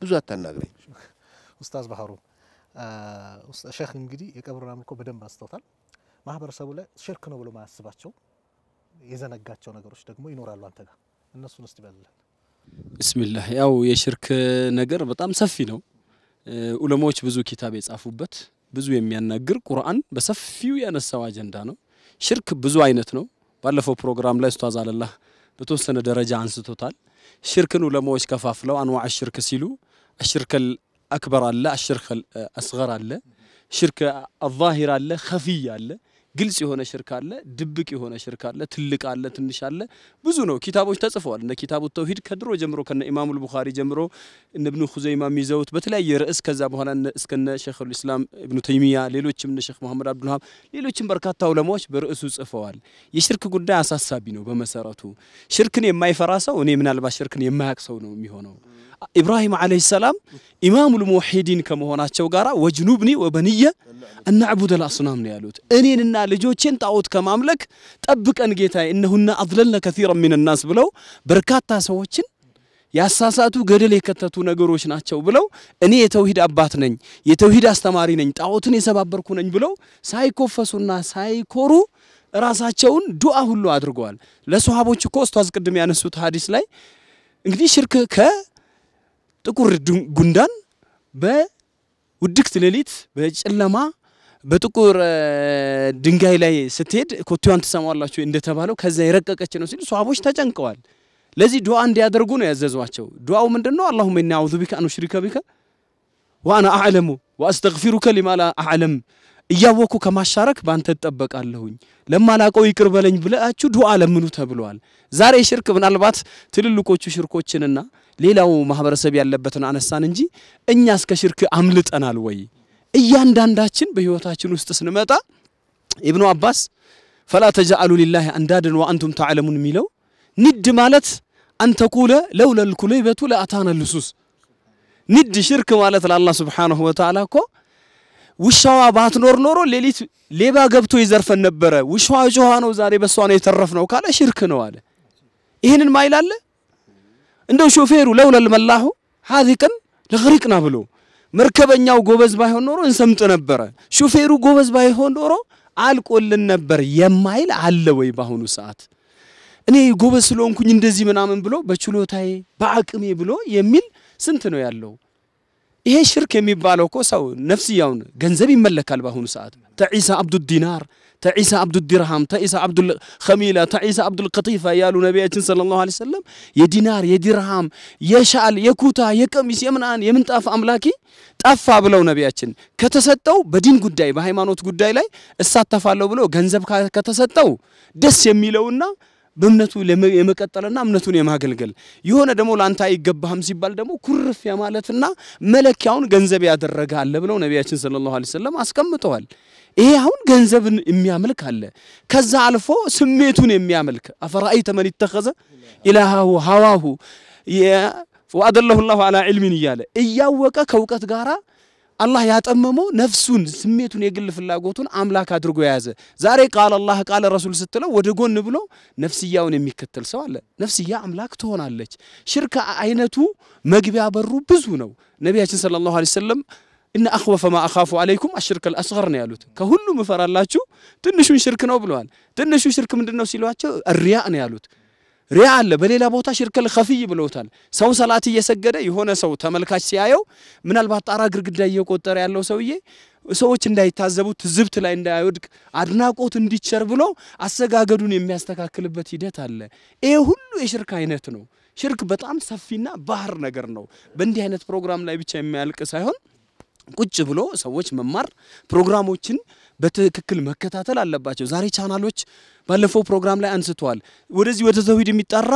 ብዙ አታናግረኝ። ኡስታዝ ባህሩ ሼክ እንግዲህ የቀብር አምልኮ በደንብ አንስተውታል። ማህበረሰቡ ላይ ሽርክ ነው ብሎ ማያስባቸው የዘነጋቸው ነገሮች ደግሞ ይኖራሉ። አንተ ጋር እነሱን እስቲ በልልን። ብስሚላህ ያው የሽርክ ነገር በጣም ሰፊ ነው። ኡለማዎች ብዙ ኪታብ የጻፉበት ብዙ የሚያናግር ቁርአን በሰፊው ያነሳው አጀንዳ ነው። ሽርክ ብዙ አይነት ነው። ባለፈው ፕሮግራም ላይ ኡስታዝ አለላህ بتوصلنا درجة عن ستوتال شركة ولا موش كفاف لو أنواع الشركة سيلو الشركة الأكبر على الشركة الأصغر على الشركة الظاهرة على خفية على ግልጽ የሆነ ሽርክ አለ፣ ድብቅ የሆነ ሽርክ አለ፣ ትልቅ አለ፣ ትንሽ አለ፣ ብዙ ነው። ኪታቦች ተጽፈዋል። እነ ኪታቡ ተውሂድ ከድሮ ጀምሮ ከነ ኢማሙ ልቡኻሪ ጀምሮ እነ እብኑ ሁዘይማ የሚይዘውት በተለያየ ርዕስ ከዛ በኋላ እስከነ ሸይኹል አልኢስላም እብኑ ተይሚያ ሌሎችም እነ ሼክ መሐመድ አብዱልሃብ ሌሎችም በርካታ ዑለማዎች በርዕሱ ጽፈዋል። የሽርክ ጉዳይ አሳሳቢ ነው። በመሰረቱ ሽርክን የማይፈራ ሰው እኔ ምናልባት ሽርክን የማያቅ ሰው ነው የሚሆነው ኢብራሂም ዓለይሂ ሰላም ኢማሙል ሙወሒዲን ከመሆናቸው ጋር ወጅኑብኒ ወበንየ አናዕቡደል አስናም ነው ያሉት። እኔንና ልጆቼን ጣዖት ከማምለክ ጠብቀን ጌታዬ፣ እነሁና አድለልነ ከሲረ ሚንናስ ብለው በርካታ ሰዎችን ያሳሳቱ ገደል የከተቱ ነገሮች ናቸው ብለው እኔ የተውሂድ አባት ነኝ፣ የተውሂድ አስተማሪ ነኝ፣ ጣዖትን የሰባበርኩ ነኝ ብለው ሳይኮፈሱና ሳይኮሩ ራሳቸውን ዱዓ ሁሉ አድርገዋል። ለሰሃቦች እኮ እስቶ አስቀድም ያነሱት ሀዲስ ላይ እንግዲህ ሽርክ ከ ጥቁር ጉንዳን በውድቅት ሌሊት በጨለማ በጥቁር ድንጋይ ላይ ስትሄድ ኮቴዋን ትሰማላችሁ እንደተባለው ከዛ የረቀቀች ነው ሲሉ ሰሃቦች ተጨንቀዋል። ለዚህ ዱዓ እንዲያደርጉ ነው ያዘዟቸው። ዱዓው ምንድነው? አላሁመ ኢኒ አዑዙ ቢከ አን ኡሽሪከ ቢከ ወአና አዕለሙ ወአስተግፊሩከ ሊማ ላ አዕለም፣ እያወኩ ከማሻረክ ባንተ እጠበቃለሁኝ ለማላቀው ይቅር በለኝ ብላችሁ ዱዓ ለምኑ ተብለዋል። ዛሬ ሽርክ ምናልባት ትልልቆቹ ሽርኮችንና ሌላው ማህበረሰብ ያለበትን አነሳን እንጂ እኛ እስከ ሽርክ አምልጠናል ወይ? እያንዳንዳችን በህይወታችን ውስጥ ስንመጣ ኢብኑ አባስ ፈላ ተጃአሉ ሊላህ አንዳድን ወአንቱም ተዕለሙን የሚለው ንድ ማለት አንተቁለ ለውለልኩሎ ይበቱ ለአታና ልሱስ ንድ ሽርክ ማለት ለአላህ ስብሓነሁ ወተዓላ እኮ ውሻዋ ባትኖር ኖሮ ሌሊት ሌባ ገብቶ ይዘርፈን ነበረ። ውሻዋ ጮኋ ነው ዛሬ በሷ ነው ነው ካለ ሽርክ ነው አለ። ይህንን ማይላለ እንደው ሾፌሩ ለውለል መላሁ ሀዚቅን ለግሪቅና ብሎ መርከበኛው ጎበዝ ባይሆን ኖሮ እንሰምጥ ነበረ። ሾፌሩ ጎበዝ ባይሆን ኖሮ አልቆልን ነበር የማይል አለ ወይ? በአሁኑ ሰዓት እኔ ጎበዝ ስለሆንኩኝ እንደዚህ ምናምን ብሎ በችሎታዬ በአቅሜ ብሎ የሚል ስንት ነው ያለው? ይሄ ሽርክ የሚባለው እኮ ሰው ነፍስያውን ገንዘብ ይመለካል። በአሁኑ ሰዓት ተዒሳ አብዱ ዲናር ተዒሳ አብዱዲርሃም ተዒሳ አብዱልከሚላ ተዒሳ አብዱልከቲፋ ያሉ ነቢያችን ሰለላሁ ዐለይሂ ወሰለም የዲናር የዲርሃም የሻል የኩታ የቀሚስ የምናን የምንጣፍ አምላኪ ጠፋ ብለው ነቢያችን ከተሰጠው በዲን ጉዳይ በሃይማኖት ጉዳይ ላይ እሳተፋለሁ ብሎ ገንዘብ ከተሰጠው ደስ የሚለውና በእምነቱ የመቀጠልና እምነቱን የማገልገል የሆነ ደግሞ ለአንተ አይገባህም ሲባል ደግሞ ኩርፊያ ማለትና መለኪያውን ገንዘብ ያደረገ አለ ብለው ነቢያችን ሰለላሁ ዐለይሂ ወሰለም አስቀምጠዋል። ይሄ አሁን ገንዘብን የሚያመልክ አለ። ከዛ አልፎ ስሜቱን የሚያመልክ አፈራአይተ መን ይተኸዘ ኢላሃሁ ሀዋሁ ወአደለሁ ላሁ አላ ዒልሚን እያለ እያወቀ ከእውቀት ጋራ አላህ ያጠመመው ነፍሱን ስሜቱን የግል ፍላጎቱን አምላክ አድርጎ የያዘ ዛሬ ቃል አላህ ቃል ረሱል ስትለው ወደ ጎን ብሎ ነፍስያውን የሚከተል ሰው አለ። ነፍስያ አምላክ ትሆናለች። ሽርክ አይነቱ መግቢያ በሩ ብዙ ነው። ነቢያችን ሰለላሁ ዐለይሂ ወሰለም እነ አኽወፈ ማ አኻፉ አለይኩም አሽርክ አልአስገር ነው ያሉት። ከሁሉም እፈራላችሁ ትንሹን ሽርክ ነው ብለዋል። ትንሹ ሽርክ ምንድን ነው ሲሏቸው ሪያ ነው ያሉት። ሪያ አለ። በሌላ ቦታ ሽርከል ከፍይ ብለውታል። ሰው ሰላት እየሰገደ የሆነ ሰው ተመልካች ሲያየው ምናልባት ጣራ ግድግዳ እየቆጠረ ያለው ሰውዬ ሰዎች እንዳይታዘቡ ትዝብት ላይ እንዳይወድቅ አድናቆት እንዲቸር ብሎ አሰጋገዱን የሚያስተካክልበት ሂደት አለ። ይሄ ሁሉ የሽርክ አይነት ነው። ሽርክ በጣም ሰፊና ባህር ነገር ነው። በእንዲህ አይነት ፕሮግራም ላይ ብቻ የሚያልቅ ሳይሆን ቁጭ ብሎ ሰዎች መማር ፕሮግራሞችን በትክክል መከታተል አለባቸው። ዛሬ ቻናሎች ባለፈው ፕሮግራም ላይ አንስተዋል። ወደዚህ ወደ ተውሂድ የሚጣራ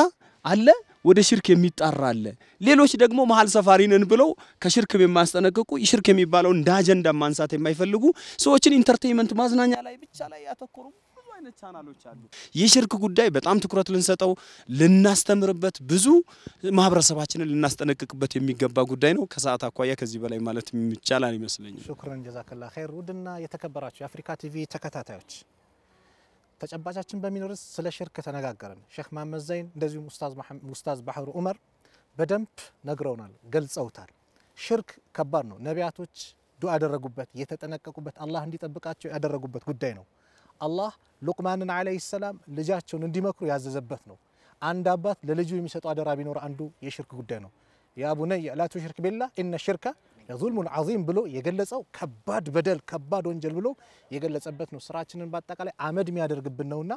አለ፣ ወደ ሽርክ የሚጣራ አለ። ሌሎች ደግሞ መሀል ሰፋሪንን ብለው ከሽርክ የማያስጠነቅቁ ሽርክ የሚባለውን እንደ አጀንዳ ማንሳት የማይፈልጉ ሰዎችን ኢንተርቴንመንት ማዝናኛ ላይ ብቻ ላይ ያተኩሩ አይነት ቻናሎች አሉ። የሽርክ ጉዳይ በጣም ትኩረት ልንሰጠው፣ ልናስተምርበት፣ ብዙ ማህበረሰባችንን ልናስጠነቅቅበት የሚገባ ጉዳይ ነው። ከሰዓት አኳያ ከዚህ በላይ ማለት የሚቻል አይመስለኝም። ሹክረን ጀዛከላ ኸይር። ውድና የተከበራችሁ የአፍሪካ ቲቪ ተከታታዮች ተጨባጫችን በሚኖርስ ስለ ሽርክ ተነጋገርን። ሼክ መሀመድ ዘይን እንደዚሁም ኡስታዝ ባህሩ ዑመር በደንብ ነግረውናል፣ ገልጸውታል። ሽርክ ከባድ ነው። ነቢያቶች ዱዓ ያደረጉበት የተጠነቀቁበት፣ አላህ እንዲጠብቃቸው ያደረጉበት ጉዳይ ነው። አላህ ሉቅማንን ዓለይሂ ሰላም ልጃቸውን እንዲመክሩ ያዘዘበት ነው። አንድ አባት ለልጁ የሚሰጠው አደራ ቢኖር አንዱ የሽርክ ጉዳይ ነው። ያ ቡነየ ላ ቱሽሪክ ቢላህ ኢነ ሽርከ ለዙልሙን ዓዚም ብሎ የገለጸው ከባድ በደል ከባድ ወንጀል ብሎ የገለጸበት ነው። ስራችንን በአጠቃላይ አመድ የሚያደርግብን ነውና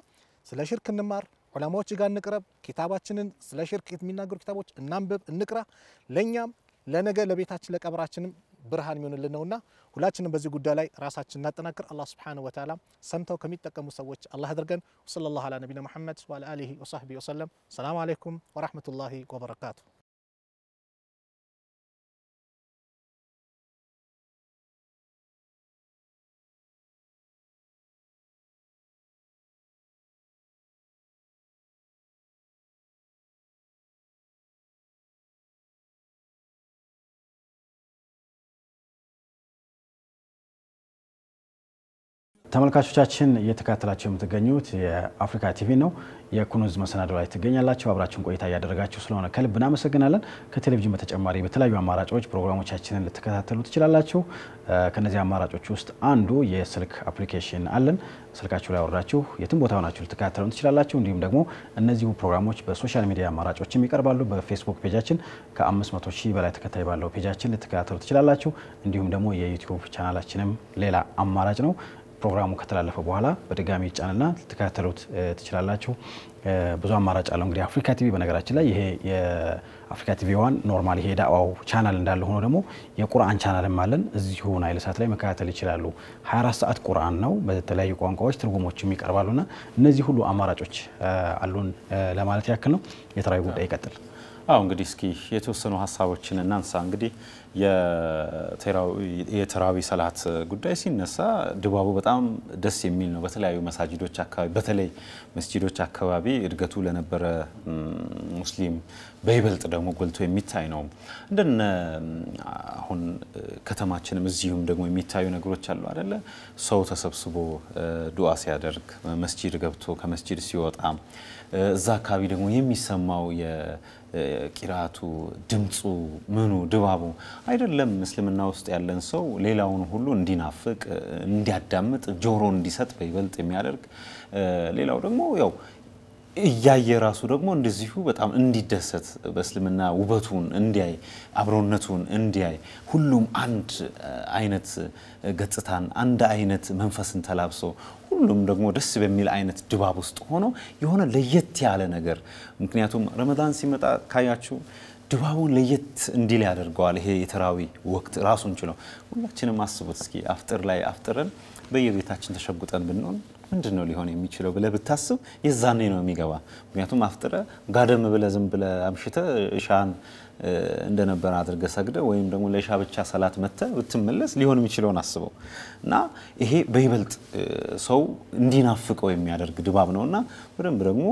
ስለ ሽርክ እንማር፣ ዑለማዎች ጋር እንቅረብ፣ ኪታባችንን ስለ ሽርክ የሚናገሩ ኪታቦች እናንብብ፣ እንቅራ። ለእኛም ለነገ ለቤታችን ለቀብራችንም برهان من اللي نونا ولا تشن بزي قدالي راساتش نتناكر الله سبحانه وتعالى سنتو كميت تكا مسويتش الله هدرقن وصلى الله على نبينا محمد وعلى آله وصحبه وسلم السلام عليكم ورحمة الله وبركاته ተመልካቾቻችን እየተከታተላችሁ የምትገኙት የአፍሪካ ቲቪ ነው። የኩኑዝ መሰናዶ ላይ ትገኛላችሁ። አብራችሁን ቆይታ እያደረጋችሁ ስለሆነ ከልብ እናመሰግናለን። ከቴሌቪዥን በተጨማሪ በተለያዩ አማራጮች ፕሮግራሞቻችንን ልትከታተሉ ትችላላችሁ። ከነዚህ አማራጮች ውስጥ አንዱ የስልክ አፕሊኬሽን አለን። ስልካችሁ ላይ አወርዳችሁ የትም ቦታ ሆናችሁ ልትከታተሉ ትችላላችሁ። እንዲሁም ደግሞ እነዚሁ ፕሮግራሞች በሶሻል ሚዲያ አማራጮችም ይቀርባሉ። በፌስቡክ ፔጃችን ከ500 ሺህ በላይ ተከታይ ባለው ፔጃችን ልትከታተሉ ትችላላችሁ። እንዲሁም ደግሞ የዩቲዩብ ቻናላችንም ሌላ አማራጭ ነው። ፕሮግራሙ ከተላለፈ በኋላ በድጋሚ ይጫንና ልትከታተሉት ትችላላችሁ። ብዙ አማራጭ አለው። እንግዲህ አፍሪካ ቲቪ በነገራችን ላይ ይሄ የአፍሪካ ቲቪ ዋን ኖርማል ይሄ ዳዋው ቻናል እንዳለ ሆኖ ደግሞ የቁርአን ቻናልም አለን። እዚሁ ናይል ሳት ላይ መከታተል ይችላሉ። 24 ሰዓት ቁርአን ነው። በተለያዩ ቋንቋዎች ትርጉሞችም ይቀርባሉና እነዚህ ሁሉ አማራጮች አሉን ለማለት ያክል ነው። የተራዊ ጉዳይ ይቀጥል። አዎ እንግዲህ እስኪ የተወሰኑ ሀሳቦችን እናንሳ እንግዲህ የተራዊ ሰላት ጉዳይ ሲነሳ ድባቡ በጣም ደስ የሚል ነው። በተለያዩ መሳጅዶች አካባቢ በተለይ መስጅዶች አካባቢ እድገቱ ለነበረ ሙስሊም በይበልጥ ደግሞ ጎልቶ የሚታይ ነው። እንደነ አሁን ከተማችንም እዚሁም ደግሞ የሚታዩ ነገሮች አሉ አደለ? ሰው ተሰብስቦ ዱዓ ሲያደርግ መስጂድ ገብቶ ከመስጂድ ሲወጣ እዛ አካባቢ ደግሞ የሚሰማው የቂራቱ ድምፁ፣ ምኑ፣ ድባቡ አይደለም እስልምና ውስጥ ያለን ሰው ሌላውን ሁሉ እንዲናፍቅ፣ እንዲያዳምጥ፣ ጆሮ እንዲሰጥ በይበልጥ የሚያደርግ ሌላው ደግሞ ያው እያየ ራሱ ደግሞ እንደዚሁ በጣም እንዲደሰት በእስልምና ውበቱን እንዲያይ አብሮነቱን እንዲያይ ሁሉም አንድ አይነት ገጽታን አንድ አይነት መንፈስን ተላብሶ ሁሉም ደግሞ ደስ በሚል አይነት ድባብ ውስጥ ሆኖ የሆነ ለየት ያለ ነገር ምክንያቱም ረመዳን ሲመጣ ካያችሁ ድባቡን ለየት እንዲል ያደርገዋል። ይሄ የተራዊ ወቅት ራሱን ችሎ ሁላችንም አስቡት እስኪ አፍጥር ላይ አፍጥረን በየቤታችን ተሸጉጠን ብንሆን ምንድን ነው ሊሆን የሚችለው ብለህ ብታስብ የዛኔ ነው የሚገባ። ምክንያቱም አፍጥረ ጋደም ብለህ ዝም ብለህ አምሽተህ ሻን እንደነበረ አድርገህ ሰግደህ ወይም ደግሞ ለእሻ ብቻ ሰላት መተህ ብትመለስ ሊሆን የሚችለውን አስበው እና ይሄ በይበልጥ ሰው እንዲናፍቀው የሚያደርግ ድባብ ነው እና በደንብ ደግሞ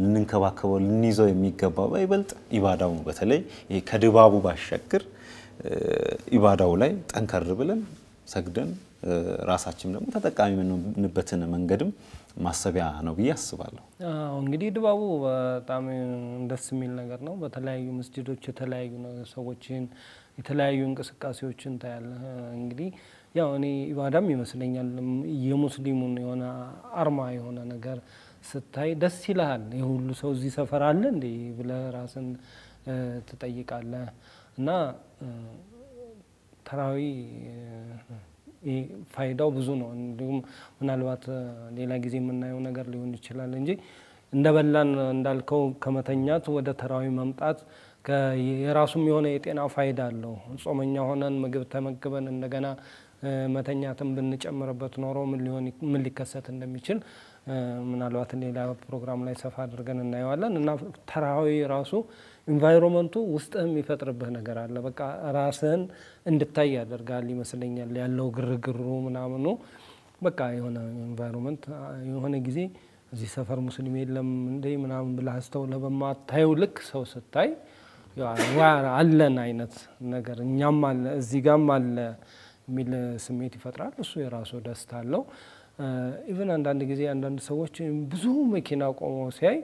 ልንንከባከበው ልንይዘው የሚገባው በይበልጥ ኢባዳው በተለይ ከድባቡ ባሻገር ኢባዳው ላይ ጠንከር ብለን ሰግደን ራሳችን ደግሞ ተጠቃሚ የምንበትን መንገድም ማሰቢያ ነው ብዬ አስባለሁ። እንግዲህ ድባቡ በጣም ደስ የሚል ነገር ነው። በተለያዩ መስጅዶች የተለያዩ ሰዎችን የተለያዩ እንቅስቃሴዎችን ታያለህ። እንግዲህ ያው እኔ ኢባዳም ይመስለኛል የሙስሊሙን የሆነ አርማ የሆነ ነገር ስታይ ደስ ይልሃል። የሁሉ ሰው እዚህ ሰፈር አለ እንዴ ብለህ ራስን ትጠይቃለህ እና ተራዊ ፋይዳው ብዙ ነው። እንዲሁም ምናልባት ሌላ ጊዜ የምናየው ነገር ሊሆን ይችላል እንጂ እንደበላን እንዳልከው ከመተኛት ወደ ተራዊ መምጣት የራሱም የሆነ የጤና ፋይዳ አለው። ጾመኛ ሆነን ምግብ ተመግበን እንደገና መተኛትን ብንጨምርበት ኖሮ ምን ሊሆን ምን ሊከሰት እንደሚችል ምናልባት ሌላ ፕሮግራም ላይ ሰፋ አድርገን እናየዋለን እና ተራዊ ራሱ ኢንቫይሮመንቱ ውስጥህ የሚፈጥርብህ ነገር አለ። በቃ ራስህን እንድታይ ያደርጋል ይመስለኛል። ያለው ግርግሩ ምናምኑ በቃ የሆነ ኢንቫይሮመንት የሆነ ጊዜ እዚህ ሰፈር ሙስሊም የለም እንደ ምናምን ብለህ አስተውለህ በማታየው ልክ ሰው ስታይ አለን አይነት ነገር እኛም አለ እዚህ ጋም አለ የሚል ስሜት ይፈጥራል። እሱ የራሱ ደስታ አለው። ኢቨን አንዳንድ ጊዜ አንዳንድ ሰዎች ብዙ መኪና ቆመው ሲያይ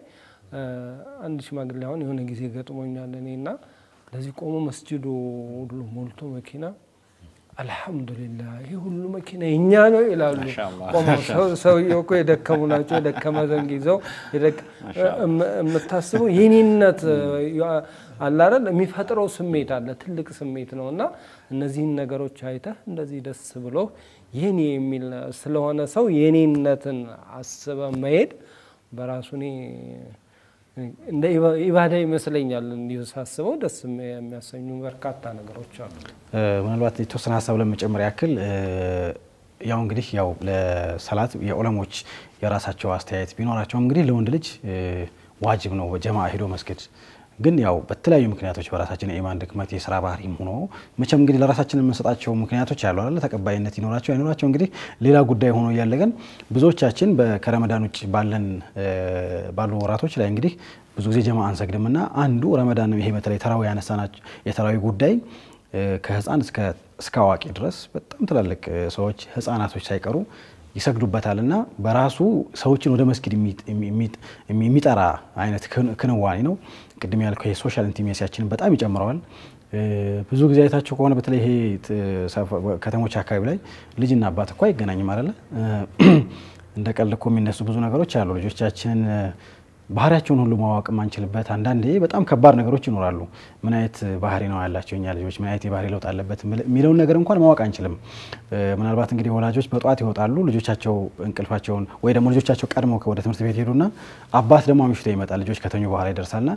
አንድ ሽማግሌ አሁን የሆነ ጊዜ ገጥሞኛል እና ለዚህ ቆሞ መስጅዱ ሁሉ ሞልቶ መኪና አልሐምዱሊላህ ይህ ሁሉ መኪና የኛ ነው ይላሉ። ሰውየው እኮ የደከሙ ናቸው። የደከመ ዘንግ ይዘው የምታስበው የኔነት አላረል የሚፈጥረው ስሜት አለ። ትልቅ ስሜት ነው እና እነዚህን ነገሮች አይተህ እንደዚህ ደስ ብሎ የኔ የሚል ስለሆነ ሰው የኔነትን አስበ መሄድ በራሱ እኔ እንደ ኢባዳ ይመስለኛል። እንዲሁ ሳስበው ደስ የሚያሰኙ በርካታ ነገሮች አሉ። ምናልባት የተወሰነ ሀሳብ ለመጨመር ያክል ያው እንግዲህ ያው ለሰላት የዑለሞች የራሳቸው አስተያየት ቢኖራቸውም እንግዲህ ለወንድ ልጅ ዋጅብ ነው ጀማ ሄዶ መስገድ ግን ያው በተለያዩ ምክንያቶች በራሳችን የኢማን ድክመት የስራ ባህሪም ሆኖ መቼም እንግዲህ ለራሳችን የምንሰጣቸው ምክንያቶች ያሉ አለ ተቀባይነት ይኖራቸው አይኖራቸው እንግዲህ ሌላ ጉዳይ ሆኖ እያለ ግን ብዙዎቻችን ከረመዳን ውጭ ባለን ባሉ ወራቶች ላይ እንግዲህ ብዙ ጊዜ ጀማ አንሰግድም እና አንዱ ረመዳን ይሄ በተለይ ተራዊ ያነሳናቸው የተራዊ ጉዳይ ከህፃን እስከ አዋቂ ድረስ በጣም ትላልቅ ሰዎች ህፃናቶች ሳይቀሩ ይሰግዱበታል እና በራሱ ሰዎችን ወደ መስጊድ የሚጠራ አይነት ክንዋኔ ነው። ቅድም ያልከው የሶሻል ኢንቲሜሲያችንን በጣም ይጨምረዋል። ብዙ ጊዜ አይታችሁ ከሆነ በተለይ ይሄ ከተሞች አካባቢ ላይ ልጅና አባት እኮ አይገናኝም አይደለ? እንደ ቀልድ እኮ የሚነሱ ብዙ ነገሮች አሉ። ልጆቻችንን ባህሪያቸውን ሁሉ ማወቅ የማንችልበት አንዳንዴ በጣም ከባድ ነገሮች ይኖራሉ። ምን አይነት ባህሪ ነው ያላቸው እኛ ልጆች፣ ምን አይነት የባህሪ ለውጥ አለበት የሚለውን ነገር እንኳን ማወቅ አንችልም። ምናልባት እንግዲህ ወላጆች በጠዋት ይወጣሉ፣ ልጆቻቸው እንቅልፋቸውን ወይ ደግሞ ልጆቻቸው ቀድመው ወደ ትምህርት ቤት ሄዱና አባት ደግሞ አምሽቶ ይመጣል። ልጆች ከተኙ በኋላ ይደርሳልና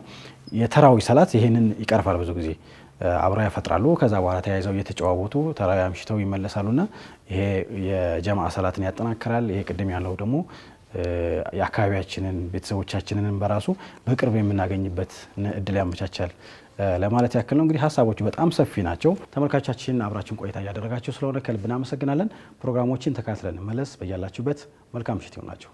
የተራዊ ሰላት ይህንን ይቀርፋል ብዙ ጊዜ አብረው ያፈጥራሉ። ከዛ በኋላ ተያይዘው እየተጨዋወቱ ተራዊ አምሽተው ይመለሳሉና ይሄ የጀማ ሰላትን ያጠናክራል። ይሄ ቅድም ያለው ደግሞ የአካባቢያችንን ቤተሰቦቻችንንም በራሱ በቅርብ የምናገኝበት እድል ያመቻቻል ለማለት ያክል ነው። እንግዲህ ሀሳቦቹ በጣም ሰፊ ናቸው። ተመልካቾቻችን አብራችን ቆይታ እያደረጋቸው ስለሆነ ከልብ እናመሰግናለን። ፕሮግራሞችን ተካትለን መለስ። በያላችሁበት መልካም ምሽት ይሆናቸው።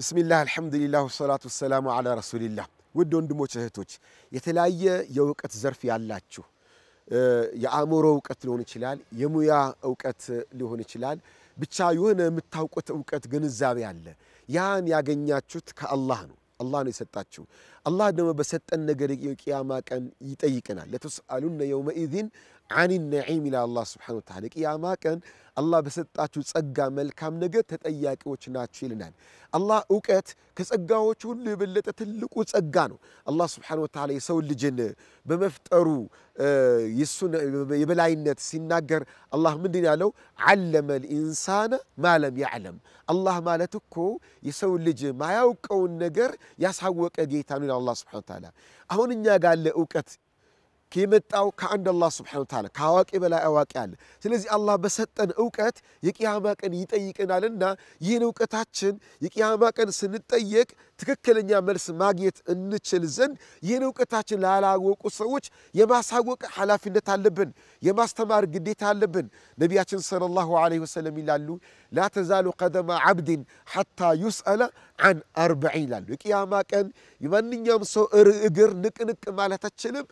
ብስሚላህ አልሐምዱሊላህ ወሰላቱ ወሰላሙ አላ ረሱሊላህ። ውድ ወንድሞች እህቶች፣ የተለያየ የእውቀት ዘርፍ ያላችሁ የአእምሮ እውቀት ሊሆን ይችላል፣ የሙያ እውቀት ሊሆን ይችላል። ብቻ የሆነ የምታውቁት እውቀት ግንዛቤ አለ። ያን ያገኛችሁት ከአላህ ነው። አላህ ነው የሰጣችሁ። አላህ ደግሞ በሰጠን ነገር የቅያማ ቀን ይጠይቀናል። ለተስአሉነ የውመኢዚን አኒ ነዒም ይላል አላህ ስብሐነ ወተዓላ። የቅያማ ቀን አላህ በሰጣችሁ ጸጋ መልካም ነገር ተጠያቂዎች ናችሁ ይልናል። አላህ እውቀት ከጸጋዎች ሁሉ የበለጠ ትልቁ ጸጋ ነው። አላህ ስብሐነ ወተዓላ የሰው ልጅን በመፍጠሩ የሱን የበላይነት ሲናገር አላህ ምንድን ያለው? ዓለመል ኢንሳነ ማለም ያዕለም። አላህ ማለት እኮ የሰው ልጅ ማያውቀውን ነገር ያሳወቀ ጌታ ነው ይላል አላህ ስብሐነ ወተዓላ። አሁን እኛ ጋር ያለ እውቀት የመጣው ከአንድ አላህ ስብሐነ ወተዓላ ከአዋቂ በላይ አዋቂ አለ። ስለዚህ አላህ በሰጠን እውቀት የቅያማ ቀን ይጠይቀናልና ይህን እውቀታችን የቅያማ ቀን ስንጠየቅ ትክክለኛ መልስ ማግኘት እንችል ዘንድ ይህን እውቀታችን ላላወቁ ሰዎች የማሳወቅ ኃላፊነት አለብን፣ የማስተማር ግዴታ አለብን። ነቢያችን ሰለላሁ ዐለይሂ ወሰለም ይላሉ ላ ቀደማ ዓብድን ሐታ ዩስአለ አን አርበዒን ይላሉ። የቅያማ ቀን የማንኛውም ሰው እግር ንቅንቅ ማለት አችልም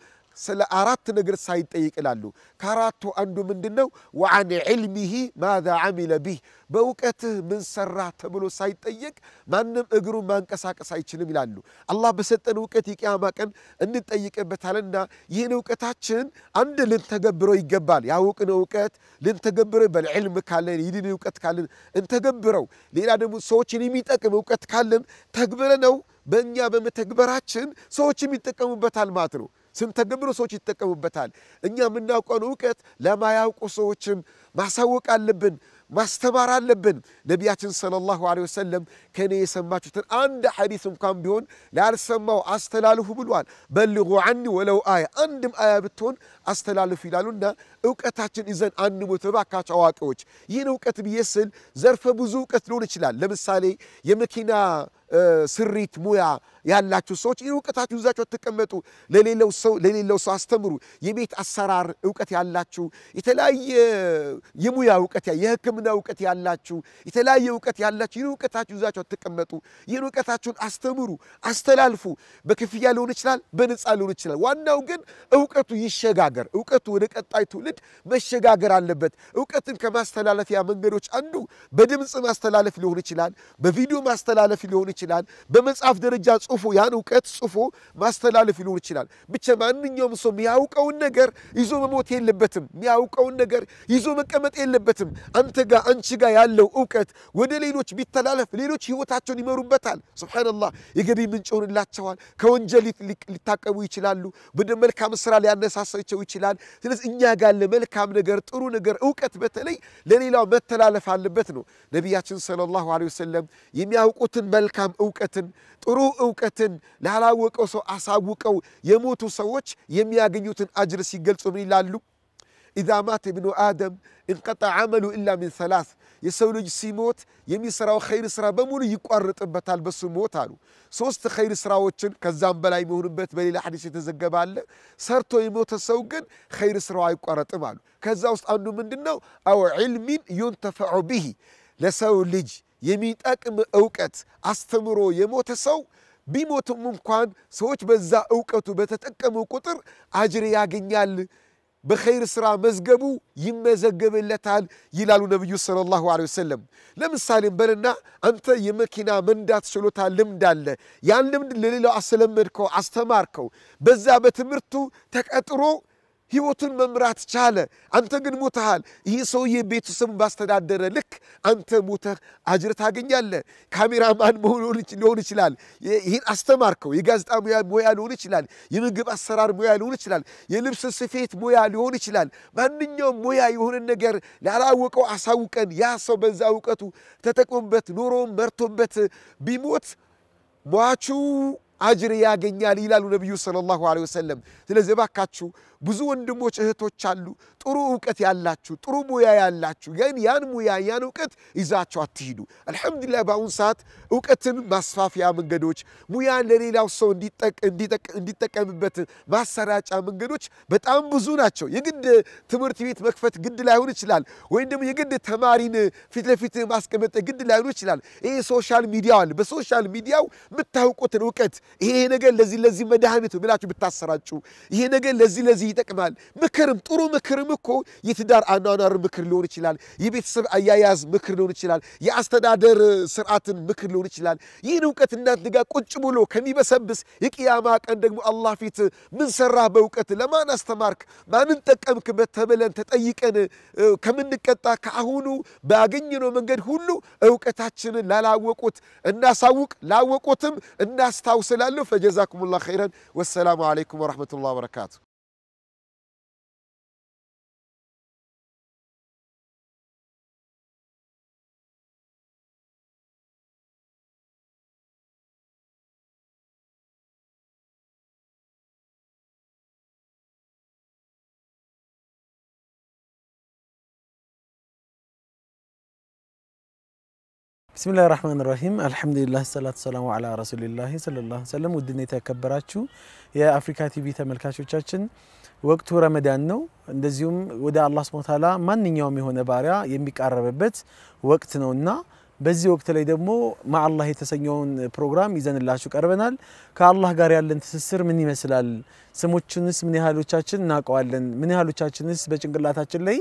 ስለ አራት ነገር ሳይጠይቅ ይላሉ። ከአራቱ አንዱ ምንድን ነው? ወአን ዕልሚሂ ማዛ አሚለ ቢህ በእውቀትህ ምን ሰራ ተብሎ ሳይጠየቅ ማንም እግሩን ማንቀሳቀስ አይችልም ይላሉ። አላህ በሰጠን እውቀት የቅያማ ቀን እንጠይቅበታልና ይህን እውቀታችን አንድ ልንተገብረው ይገባል። ያውቅን እውቀት ልንተገብረው ይባል። ዕልም ካለን ይድን እውቀት ካለን እንተገብረው። ሌላ ደግሞ ሰዎችን የሚጠቅም እውቀት ካለን ተግብረ ነው በእኛ በመተግበራችን ሰዎች የሚጠቀሙበታል ማለት ነው። ስንተገብረው ሰዎች ይጠቀሙበታል። እኛ የምናውቀውን እውቀት ለማያውቁ ሰዎችም ማሳወቅ አለብን፣ ማስተማር አለብን። ነቢያችን ሰለላሁ ዐለይሂ ወሰለም ከእኔ የሰማችሁትን አንድ ሐዲስ እንኳን ቢሆን ላልሰማው አስተላልፉ ብሏል። በልጉ ዐኒ ወለው አያ፣ አንድም አያ ብትሆን አስተላልፉ ይላሉና እውቀታችን ይዘን አንሙት። እባካችሁ አዋቂዎች፣ ይህን እውቀት ብዬ ስል ዘርፈ ብዙ እውቀት ሊሆን ይችላል። ለምሳሌ የመኪና ስሪት ሙያ ያላችሁ ሰዎች ይህ እውቀታችሁ ይዛችሁ አትቀመጡ። ለሌለው ሰው ለሌለው ሰው አስተምሩ። የቤት አሰራር እውቀት ያላችሁ፣ የተለያየ የሙያ እውቀት የሕክምና እውቀት ያላችሁ፣ የተለያየ እውቀት ያላችሁ ይህን እውቀታችሁ ይዛችሁ አትቀመጡ። ይህን እውቀታችሁን አስተምሩ፣ አስተላልፉ። በክፍያ ሊሆን ይችላል፣ በነፃ ሊሆን ይችላል። ዋናው ግን እውቀቱ ይሸጋገር። እውቀቱ ወደ ቀጣይ ትውልድ ትውልድ መሸጋገር አለበት። እውቀትን ከማስተላለፊያ መንገዶች አንዱ በድምፅ ማስተላለፍ ሊሆን ይችላል፣ በቪዲዮ ማስተላለፍ ሊሆን ይችላል፣ በመጽሐፍ ደረጃ ጽፎ ያን እውቀት ጽፎ ማስተላለፍ ሊሆን ይችላል። ብቻ ማንኛውም ሰው የሚያውቀውን ነገር ይዞ መሞት የለበትም። የሚያውቀውን ነገር ይዞ መቀመጥ የለበትም። አንተ ጋር አንቺ ጋር ያለው እውቀት ወደ ሌሎች ቢተላለፍ ሌሎች ህይወታቸውን ይመሩበታል። ሱብሓነላህ የገቢ ምንጭ ይሆንላቸዋል። ከወንጀል ሊታቀቡ ይችላሉ። ወደ መልካም ስራ ሊያነሳሳቸው ይችላል። ስለዚህ እኛ ጋር ያለ መልካም ነገር፣ ጥሩ ነገር፣ እውቀት በተለይ ለሌላው መተላለፍ አለበት ነው ነቢያችን ሰለላሁ ዐለይሂ ወሰለም የሚያውቁትን መልካም እውቀትን፣ ጥሩ እውቀትን ላላወቀው ሰው አሳውቀው የሞቱ ሰዎች የሚያገኙትን አጅር ሲገልጹ ምን ይላሉ? ኢዛ ማተ ብኑ አደም እንቀጣ ዓመሉ ኢላ ሚን ሰላስ የሰው ልጅ ሲሞት የሚሰራው ኸይር ስራ በሙሉ ይቋረጥበታል በሱ ሞት አሉ። ሶስት ኸይር ስራዎችን ከዛም በላይ የሚሆኑበት በሌላ ሐዲስ የተዘገበ አለ። ሰርቶ የሞተ ሰው ግን ኸይር ስራው አይቋረጥም አሉ። ከዛ ውስጥ አንዱ ምንድን ነው? አው ዒልሚን ዩንተፈዑ ቢሂ ለሰው ልጅ የሚጠቅም እውቀት አስተምሮ የሞተ ሰው ቢሞትም እንኳን ሰዎች በዛ እውቀቱ በተጠቀሙ ቁጥር አጅር ያገኛል በኸይር ሥራ መዝገቡ ይመዘገብለታል ይላሉ ነቢዩ ሰለላሁ ዐለይሂ ወሰለም። ለምሳሌም በልና አንተ የመኪና መንዳት ችሎታ ልምድ አለ። ያን ልምድ ለሌላው አስለመድከው፣ አስተማርከው። በዛ በትምህርቱ ተቀጥሮ ህይወቱን መምራት ቻለ። አንተ ግን ሞተሃል። ይህ ሰውዬ ቤተሰቡን ባስተዳደረ ልክ አንተ ሞተህ አጅር ታገኛለህ። ካሜራማን ሊሆን ይችላል። ይህን አስተማርከው። የጋዜጣ ሙያ ሊሆን ይችላል። የምግብ አሰራር ሙያ ሊሆን ይችላል። የልብስ ስፌት ሙያ ሊሆን ይችላል። ማንኛውም ሙያ የሆነ ነገር ላላወቀው አሳውቀን ያ ሰው በዛ እውቀቱ ተጠቅሞበት ኖሮም መርቶበት ቢሞት ሟቹ አጅር ያገኛል ይላሉ ነቢዩ ሰለላሁ ዐለይሂ ወሰለም። ስለዚህ እባካችሁ ብዙ ወንድሞች እህቶች አሉ፣ ጥሩ እውቀት ያላችሁ፣ ጥሩ ሙያ ያላችሁ፣ ግን ያን ሙያ ያን እውቀት ይዛችሁ አትሂዱ። አልሐምዱሊላህ በአሁን ሰዓት እውቀትን ማስፋፊያ መንገዶች፣ ሙያን ለሌላው ሰው እንዲጠቀምበት ማሰራጫ መንገዶች በጣም ብዙ ናቸው። የግድ ትምህርት ቤት መክፈት ግድ ላይሆን ይችላል፣ ወይም ደግሞ የግድ ተማሪን ፊት ለፊት ማስቀመጥ ግድ ላይሆን ይችላል። ይሄ ሶሻል ሚዲያው አለ። በሶሻል ሚዲያው የምታውቁትን እውቀት ይሄ ነገር ለዚህ ለዚህ መድኃኒት ብላችሁ ብታሰራጩ ይሄ ነገር ለዚህ ለዚህ ይጠቅማል። ምክርም ጥሩ ምክርም እኮ የትዳር አኗኗር ምክር ሊሆን ይችላል። የቤተሰብ አያያዝ ምክር ሊሆን ይችላል። የአስተዳደር ስርዓትን ምክር ሊሆን ይችላል። ይህን እውቀት እናንተ ጋር ቁጭ ብሎ ከሚበሰብስ የቅያማ ቀን ደግሞ አላህ ፊት ምን ሰራህ በእውቀት ለማን አስተማርክ፣ ማንን ጠቀምክ ተብለን ተጠይቀን ከምንቀጣ ከአሁኑ ባገኘነው መንገድ ሁሉ እውቀታችንን ላላወቁት እናሳውቅ፣ ላወቁትም እናስታውስላለሁ። ፈጀዛኩም ላ ኸይረን። ወሰላሙ አለይኩም ወረሕመቱላህ ወበረካቱ። بسم الله الرحمن الرحيم الحمد لله الصلاة والسلام على رسول الله صلى الله عليه وسلم ودنا يتكبراتشو يا أفريكا تي في تملكاتشو تشاتشن وقت رمضان نو ندزيوم ودا الله سبحانه وتعالى من نيومي هنا باريا يمبيك عربة بيت وقت نونا በዚህ ወቅት ላይ ደግሞ ማአላህ የተሰኘውን ፕሮግራም ይዘንላችሁ ቀርበናል። ከአላህ ጋር ያለን ትስስር ምን ይመስላል? ስሞችንስ ምን ያህሎቻችን እናውቀዋለን? ምን ያህሎቻችንስ በጭንቅላታችን ላይ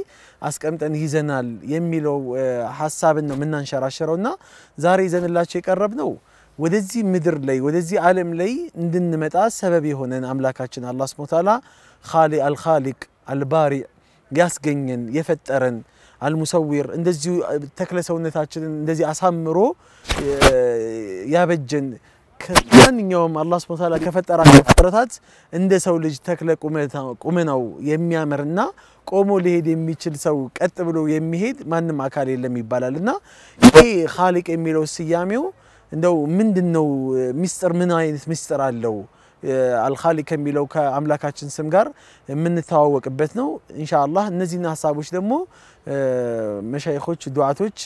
አስቀምጠን ይዘናል? የሚለው ሀሳብን ነው የምናንሸራሸረውና ዛሬ ይዘንላችሁ የቀረብ ነው ወደዚህ ምድር ላይ ወደዚህ ዓለም ላይ እንድንመጣ ሰበብ የሆነን አምላካችን አላህ ስብሐ ወተዓላ አልኻሊቅ አልባሪዕ ያስገኘን የፈጠረን አልሙሰዊር እንደዚሁ ተክለ ሰውነታችንን እንደዚህ አሳምሮ ያበጀን ከማንኛውም አላህ ስብሐ ወተዓላ ከፈጠራቸው ፍጥረታት እንደ ሰው ልጅ ተክለ ቁመናው የሚያምርና ቆሞ ሊሄድ የሚችል ሰው ቀጥ ብሎ የሚሄድ ማንም አካል የለም ይባላል እና ይሄ ኻሊቅ የሚለው ስያሜው እንደው ምንድን ነው ሚስጥር ምን አይነት ሚስጥር አለው አልኻሊቅ ከሚለው ከአምላካችን ስም ጋር የምንተዋወቅበት ነው። ኢንሻአላህ እነዚህን ሀሳቦች ደግሞ መሻይኮች ዱዓቶች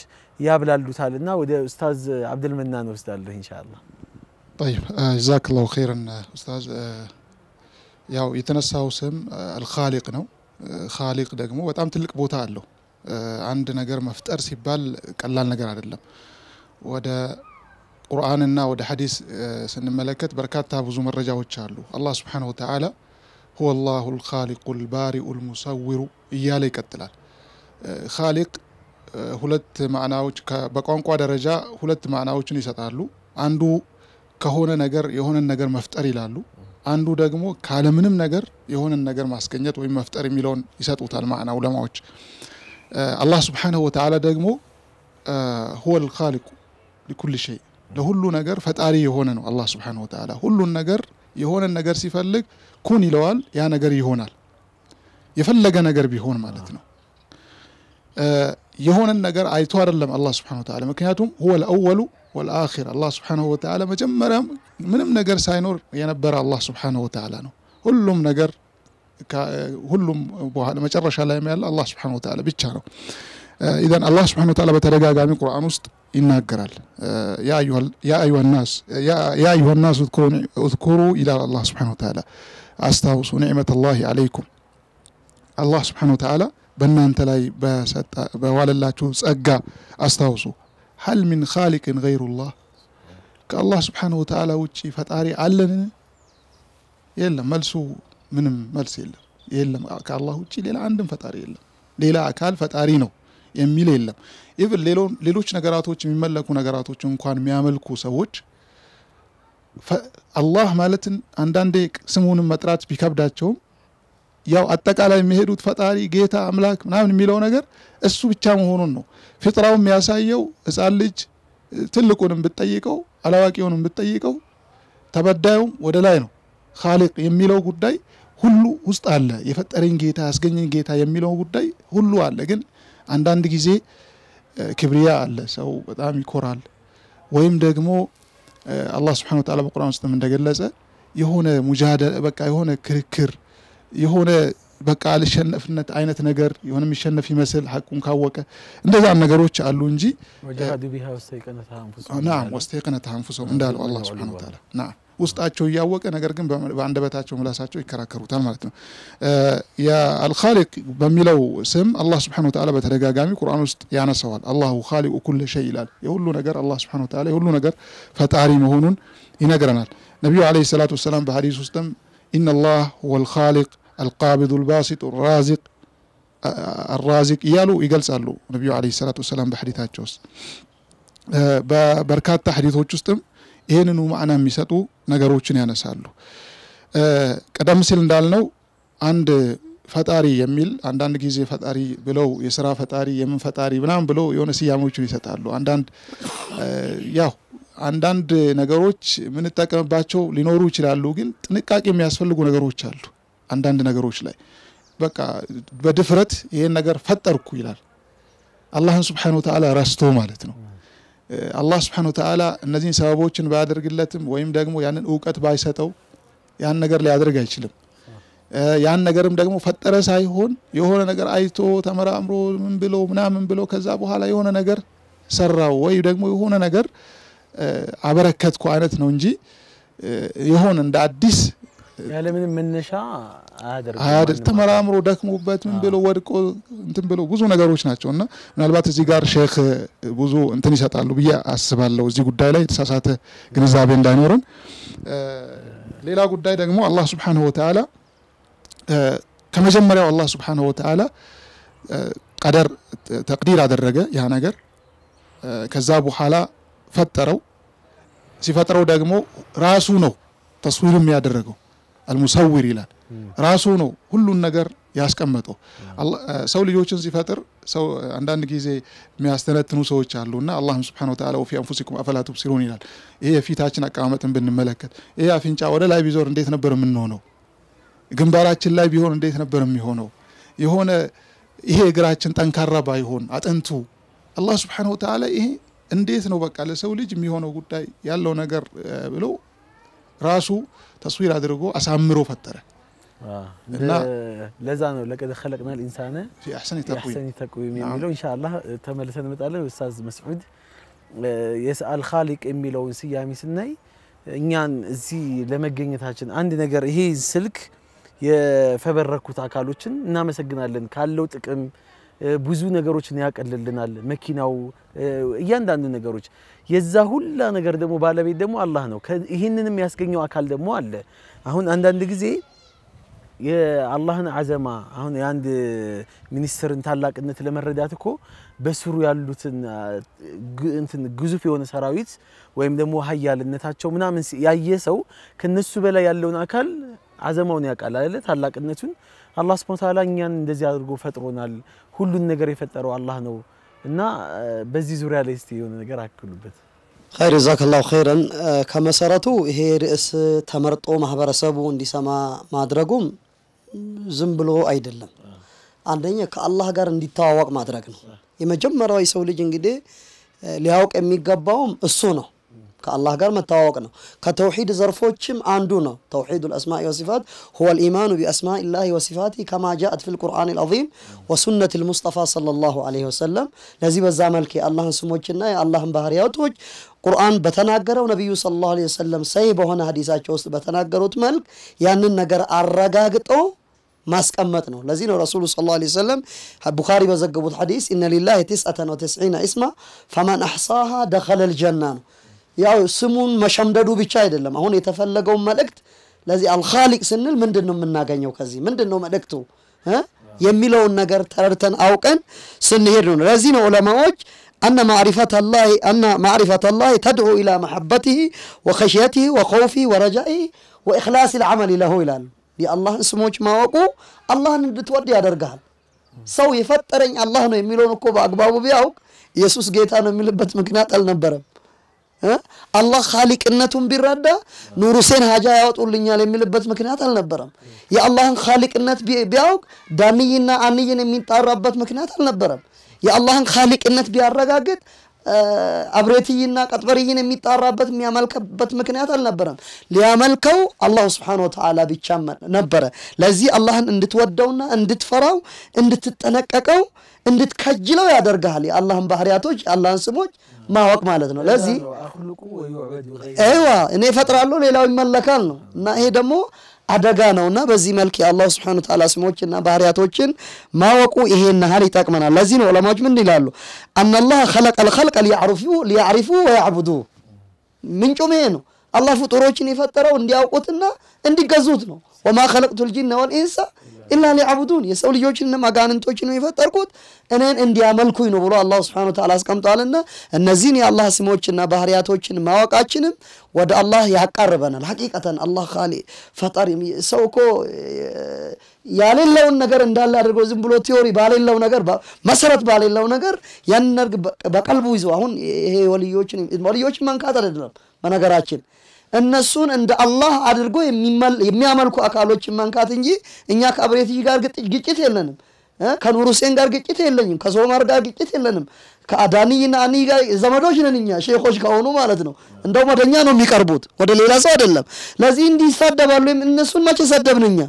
ያብላሉታልና ወደ ኡስታዝ አብዱልመናን ወስዳለሁ ኢንሻአላህ። طيب جزاك الله ኡስታዝ ያው የተነሳው ስም አልኻሊቅ ነው። ኻሊቅ ደግሞ በጣም ትልቅ ቦታ አለው። አንድ ነገር መፍጠር ሲባል ቀላል ነገር አይደለም። ወደ ቁርአንና ወደ ሐዲስ ስንመለከት በርካታ ብዙ መረጃዎች አሉ። አላህ ስብሓነሁ ወተዓላ ሁወ ላሁ ልካሊቁ ልባሪኡ ልሙሰዊሩ እያለ ይቀጥላል። ካሊቅ ሁለት ማዕናዎች በቋንቋ ደረጃ ሁለት ማዕናዎችን ይሰጣሉ። አንዱ ከሆነ ነገር የሆነን ነገር መፍጠር ይላሉ። አንዱ ደግሞ ካለምንም ነገር የሆነን ነገር ማስገኘት ወይም መፍጠር የሚለውን ይሰጡታል ማዕና ዑለማዎች። አላህ ስብሓነሁ ወተዓላ ደግሞ ሁወ ልካሊቁ ሊኩል ሸይ ለሁሉ ነገር ፈጣሪ የሆነ ነው አላህ ስብሓን ወተዓላ። ሁሉን ነገር የሆነ ነገር ሲፈልግ ኩን ይለዋል፣ ያ ነገር ይሆናል። የፈለገ ነገር ቢሆን ማለት ነው። የሆነን ነገር አይቶ አይደለም አላህ ስብሓን ወተዓላ። ምክንያቱም ሁወ ልአወሉ ወልአኺር አላህ ስብሓነሁ ወተዓላ መጀመሪያም ምንም ነገር ሳይኖር የነበረ አላህ ስብሓነሁ ወተዓላ ነው። ሁሉም ነገር ሁሉም በኋላ መጨረሻ ላይም ያለ አላህ ስብሓነሁ ወተዓላ ብቻ ነው። ኢዘን አላህ ስብሐነ ወተዓላ በተደጋጋሚ ቁርአን ውስጥ ይናገራል። ያ አዩሃ ናስ እዝኩሩ ይላል አላህ ስብሐነ ወተዓላ፣ አስታውሱ ኒዕመተ ላሂ አለይኩም አላህ ስብሐነ ወተዓላ በእናንተ ላይ በዋለላችሁ ጸጋ አስታውሱ። ሀል ሚን ኻሊቅን ላህ ከአላህ ስብሐነ ወተዓላ ውጪ ፈጣሪ አለንን? የለም። መልሱ ምንም መልስ የለም። የለም። ከአላህ ውጪ ሌላ አንድም ፈጣሪ የለም። ሌላ አካል ፈጣሪ ነው። የሚል የለም። ኢቭን ሌሎች ነገራቶች የሚመለኩ ነገራቶች እንኳን የሚያመልኩ ሰዎች አላህ ማለትን አንዳንዴ ስሙንም መጥራት ቢከብዳቸውም ያው አጠቃላይ የሚሄዱት ፈጣሪ፣ ጌታ፣ አምላክ ምናምን የሚለው ነገር እሱ ብቻ መሆኑን ነው። ፍጥራው የሚያሳየው ህፃን ልጅ ትልቁንም ብትጠይቀው አላዋቂውንም ብትጠይቀው ተበዳዩም ወደ ላይ ነው። ካሊቅ የሚለው ጉዳይ ሁሉ ውስጥ አለ። የፈጠረኝ ጌታ ያስገኘኝ ጌታ የሚለው ጉዳይ ሁሉ አለ ግን አንዳንድ ጊዜ ክብሪያ አለ። ሰው በጣም ይኮራል። ወይም ደግሞ አላህ ስብሐነ ወተዓላ በቁርአን ውስጥም እንደገለጸ የሆነ ሙጃደ በቃ የሆነ ክርክር የሆነ በቃ አልሸነፍነት አይነት ነገር የሆነ የሚሸነፍ ይመስል ሐቁን ካወቀ እንደዛም ነገሮች አሉ እንጂ ወስተይቀነት አንፉሰሁም እንዳለው አላህ ስብሐነ ወተዓላ ውስጣቸው እያወቀ ነገር ግን በአንደበታቸው ምላሳቸው ይከራከሩታል ማለት ነው። የአልካሊቅ በሚለው ስም አላህ ስብሐነ ወተዓላ በተደጋጋሚ ቁርአን ውስጥ ያነሰዋል። አላሁ ካሊቁ ኩል ሸይ ይላል። የሁሉ ነገር አላህ ስብሐነ ወተዓላ የሁሉ ነገር ፈጣሪ መሆኑን ይነግረናል። ነቢዩ ዓለይሂ ሰላቱ ወሰላም በሐዲስ ውስጥም ኢነላህ ሁወል ካሊቅ አልቃቢዱ ልባሲጥ ራዚቅ አራዚቅ እያሉ ይገልጻሉ። ነቢዩ ዓለይሂ ሰላቱ ወሰላም በሐዲታቸው ውስጥ በበርካታ ሐዲቶች ውስጥም ይህንኑ ማዕና የሚሰጡ ነገሮችን ያነሳሉ። ቀደም ሲል እንዳልነው አንድ ፈጣሪ የሚል አንዳንድ ጊዜ ፈጣሪ ብለው የስራ ፈጣሪ የምን ፈጣሪ ምናምን ብለው የሆነ ስያሜዎችን ይሰጣሉ። አንዳንድ ያው አንዳንድ ነገሮች የምንጠቀምባቸው ሊኖሩ ይችላሉ፣ ግን ጥንቃቄ የሚያስፈልጉ ነገሮች አሉ። አንዳንድ ነገሮች ላይ በቃ በድፍረት ይሄን ነገር ፈጠርኩ ይላል። አላህን ስብሓነ ወተዓላ ረስቶ ማለት ነው። አላህ ስብሓነ ወተዓላ እነዚህን ሰበቦችን ባያደርግለትም ወይም ደግሞ ያንን እውቀት ባይሰጠው ያን ነገር ሊያደርግ አይችልም። ያን ነገርም ደግሞ ፈጠረ ሳይሆን የሆነ ነገር አይቶ ተመራምሮ ምን ብሎ ምናምን ብሎ ከዛ በኋላ የሆነ ነገር ሰራው ወይ ደግሞ የሆነ ነገር አበረከትኩ አይነት ነው እንጂ የሆነ እንደ አዲስ ያለምንም መነሻ አያደርግ ተመራምሮ ደክሞበት ምን ብሎ ወድቆ እንትን ብሎ ብዙ ነገሮች ናቸው እና ምናልባት እዚህ ጋር ሼክ ብዙ እንትን ይሰጣሉ ብዬ አስባለሁ። እዚህ ጉዳይ ላይ የተሳሳተ ግንዛቤ እንዳይኖረን። ሌላ ጉዳይ ደግሞ አላህ ስብሓነሁ ወተዓላ ከመጀመሪያው አላህ ስብሓነሁ ወተዓላ ቀደር ተቅዲር አደረገ ያ ነገር ከዛ በኋላ ፈጠረው። ሲፈጥረው ደግሞ ራሱ ነው ተስዊር የሚያደረገው አልሙሰዊር ይላል። ራሱ ነው ሁሉን ነገር ያስቀመጠው። ሰው ልጆችን ሲፈጥር ሰው አንዳንድ ጊዜ የሚያስተነትኑ ሰዎች አሉና አላህም ስብሐነሁ ወተዓላ ወፊ አንፉሲኩም አፈላ ቱብሲሩን ይላል። ይሄ የፊታችን አቀማመጥን ብንመለከት ይሄ አፍንጫ ወደ ላይ ቢዞር እንዴት ነበር የምንሆነው? ግንባራችን ላይ ቢሆን እንዴት ነበር የሚሆነው? የሆነ ይሄ እግራችን ጠንካራ ባይሆን አጥንቱ አላህ ስብሐነሁ ወተዓላ ይሄ እንዴት ነው በቃ ለሰው ልጅ የሚሆነው ጉዳይ ያለው ነገር ብሎ ራሱ تصوير ادرغو اسامرو فتره لزانو آه. لقد خلقنا الانسان في احسن تقويم احسن تقويم نعم. ان شاء الله تملسنا متعلم استاذ مسعود آه، يسال خالق اميلو سيامي سني እኛን እዚህ ለመገኘታችን አንድ ነገር ይሄ ስልክ የፈበረኩት አካሎችን እናመሰግናለን ካለው ጥቅም ብዙ ነገሮችን ያቀልልናል። መኪናው፣ እያንዳንዱ ነገሮች የዛ ሁላ ነገር ደግሞ ባለቤት ደግሞ አላህ ነው። ይህንን የሚያስገኘው አካል ደግሞ አለ። አሁን አንዳንድ ጊዜ የአላህን አዘማ አሁን የአንድ ሚኒስትርን ታላቅነት ለመረዳት እኮ በስሩ ያሉትን እንትን ግዙፍ የሆነ ሰራዊት ወይም ደግሞ ሀያልነታቸው ምናምን ያየ ሰው ከነሱ በላይ ያለውን አካል አዘማውን ያውቃል አይደለ? ታላቅነቱን አላህ ሱብሓነሁ ወተዓላ እኛን እንደዚህ አድርጎ ፈጥሮናል። ሁሉን ነገር የፈጠረው አላህ ነው እና በዚህ ዙሪያ ላይ እስቲ የሆነ ነገር አክሉበት። ኸይር ጀዛከላሁ ኸይረን። ከመሰረቱ ይሄ ርዕስ ተመርጦ ማህበረሰቡ እንዲሰማ ማድረጉም ዝም ብሎ አይደለም። አንደኛ ከአላህ ጋር እንዲተዋወቅ ማድረግ ነው። የመጀመሪያው የሰው ልጅ እንግዲህ ሊያውቅ የሚገባውም እሱ ነው። ከአላህ ጋር መተዋወቅ ነው። ከተውሂድ ዘርፎችም አንዱ ነው። ተውሂዱ ልአስማ ወሲፋት ሁወ ልኢማኑ ቢአስማኢላህ ወሲፋት ከማ ጃአት ፊ ልቁርአን ልዓዚም ወሱነት ልሙስጠፋ ሰለላሁ ዐለይሂ ወሰለም። ለዚህ በዛ መልክ የአላህን ስሞችና የአላህን ባህሪያቶች ቁርአን በተናገረው ነቢዩ ሰለላሁ ዐለይሂ ወሰለም ሰይ በሆነ ሀዲሳቸው ውስጥ በተናገሩት መልክ ያንን ነገር አረጋግጦ ማስቀመጥ ነው። ለዚህ ነው ረሱሉ ሰለላሁ ዐለይሂ ወሰለም ቡኻሪ በዘገቡት ሐዲስ ኢነ ሊላሂ ቲስዐተን ወተስዒነ ኢስማ ፈመን አሕሳሃ ደኸለል ጀና ነው። ያው ስሙን መሸምደዱ ብቻ አይደለም። አሁን የተፈለገውን መልእክት ለዚህ አልኻሊቅ ስንል ምንድን ነው የምናገኘው? ከዚህ ምንድን ነው መልእክቱ የሚለውን ነገር ተረድተን አውቀን ስንሄድ ነው። ለዚህ ነው ዑለማዎች አነ ማዕሪፈተ ላሂ አነ ማዕሪፈተ ላሂ ተድዑ ኢላ መሐበቲሂ ወኸሽየቲሂ ወኸውፊ ወረጃኢ ወኢኽላሲ ልዓመል ለሁ ይላሉ። የአላህን ስሞች ማወቁ አላህን እንድትወድ ያደርግሃል። ሰው የፈጠረኝ አላህ ነው የሚለውን እኮ በአግባቡ ቢያውቅ ኢየሱስ ጌታ ነው የሚልበት ምክንያት አልነበረም። አላህ ኻሊቅነቱን ቢረዳ ኑር ሁሴን ሀጃ ያወጡልኛል የሚልበት ምክንያት አልነበረም። የአላህን ኻሊቅነት ቢያውቅ ዳንይና አንይን የሚጣራበት ምክንያት አልነበረም። የአላህን ኻሊቅነት ቢያረጋግጥ አብሬትይና ቀጥበርይን የሚጣራበት የሚያመልክበት ምክንያት አልነበረም። ሊያመልከው አላሁ ስብሓነሁ ወተዓላ ብቻ ነበረ። ለዚህ አላህን እንድትወደውና እንድትፈራው እንድትጠነቀቀው እንድትከጅለው ያደርግሃል። የአላህን ባህሪያቶች የአላህን ስሞች ማወቅ ማለት ነው። ለዚህ ይዋ እኔ እፈጥራለሁ ሌላው ይመለካል ነው እና ይሄ ደግሞ አደጋ ነው እና በዚህ መልክ የአላህ ስብሐነ ወተዓላ ስሞችና ባህሪያቶችን ማወቁ ይሄን ያህል ይጠቅመናል። ለዚህ ነው ዑለማዎች ምን ይላሉ? አነላህ ኸለቀል ኸልቀ ሊያዕሪፉ ወያዕቡዱ ምንጩም ይሄ ነው። አላህ ፍጡሮችን የፈጠረው እንዲያውቁትና እንዲገዙት ነው። ወማ ኸለቅቱል ጂነ ኢላ ሊዓቡዱን የሰው ልጆችንም አጋንንቶችንም የፈጠርኩት እኔን እንዲያመልኩኝ ነው ብሎ አላህ ስብሐነ ወተዓላ አስቀምጧልና እነዚህን የአላህ ስሞችና ባህሪያቶችን ማወቃችንም ወደ አላህ ያቃርበናል። ሐቂቀተን አላህ ኻሊ ፈጣሪ ሰው እኮ ያሌለውን ነገር እንዳለ አድርጎ ዝም ብሎ ቲዮሪ ባሌለው ነገር መሰረት ባሌለው ነገር ያን በቀልቡ ይዞ አሁን ይሄ ወልዮችን ወልዮችን መንካት አይደለም በነገራችን እነሱን እንደ አላህ አድርጎ የሚያመልኩ አካሎችን መንካት እንጂ እኛ ከአብሬትይ ጋር ግጭት የለንም። ከኑር ሁሴን ጋር ግጭት የለኝም። ከሶማር ጋር ግጭት የለንም። ከአዳኒና አኒ ጋር ዘመዶች ነን እኛ ሼኮች ከሆኑ ማለት ነው። እንደውም ወደ ነው የሚቀርቡት፣ ወደ ሌላ ሰው አይደለም። ለዚህ እንዲሳደባሉ ይሳደባሉ። እነሱን መቼ ሰደብን እኛ?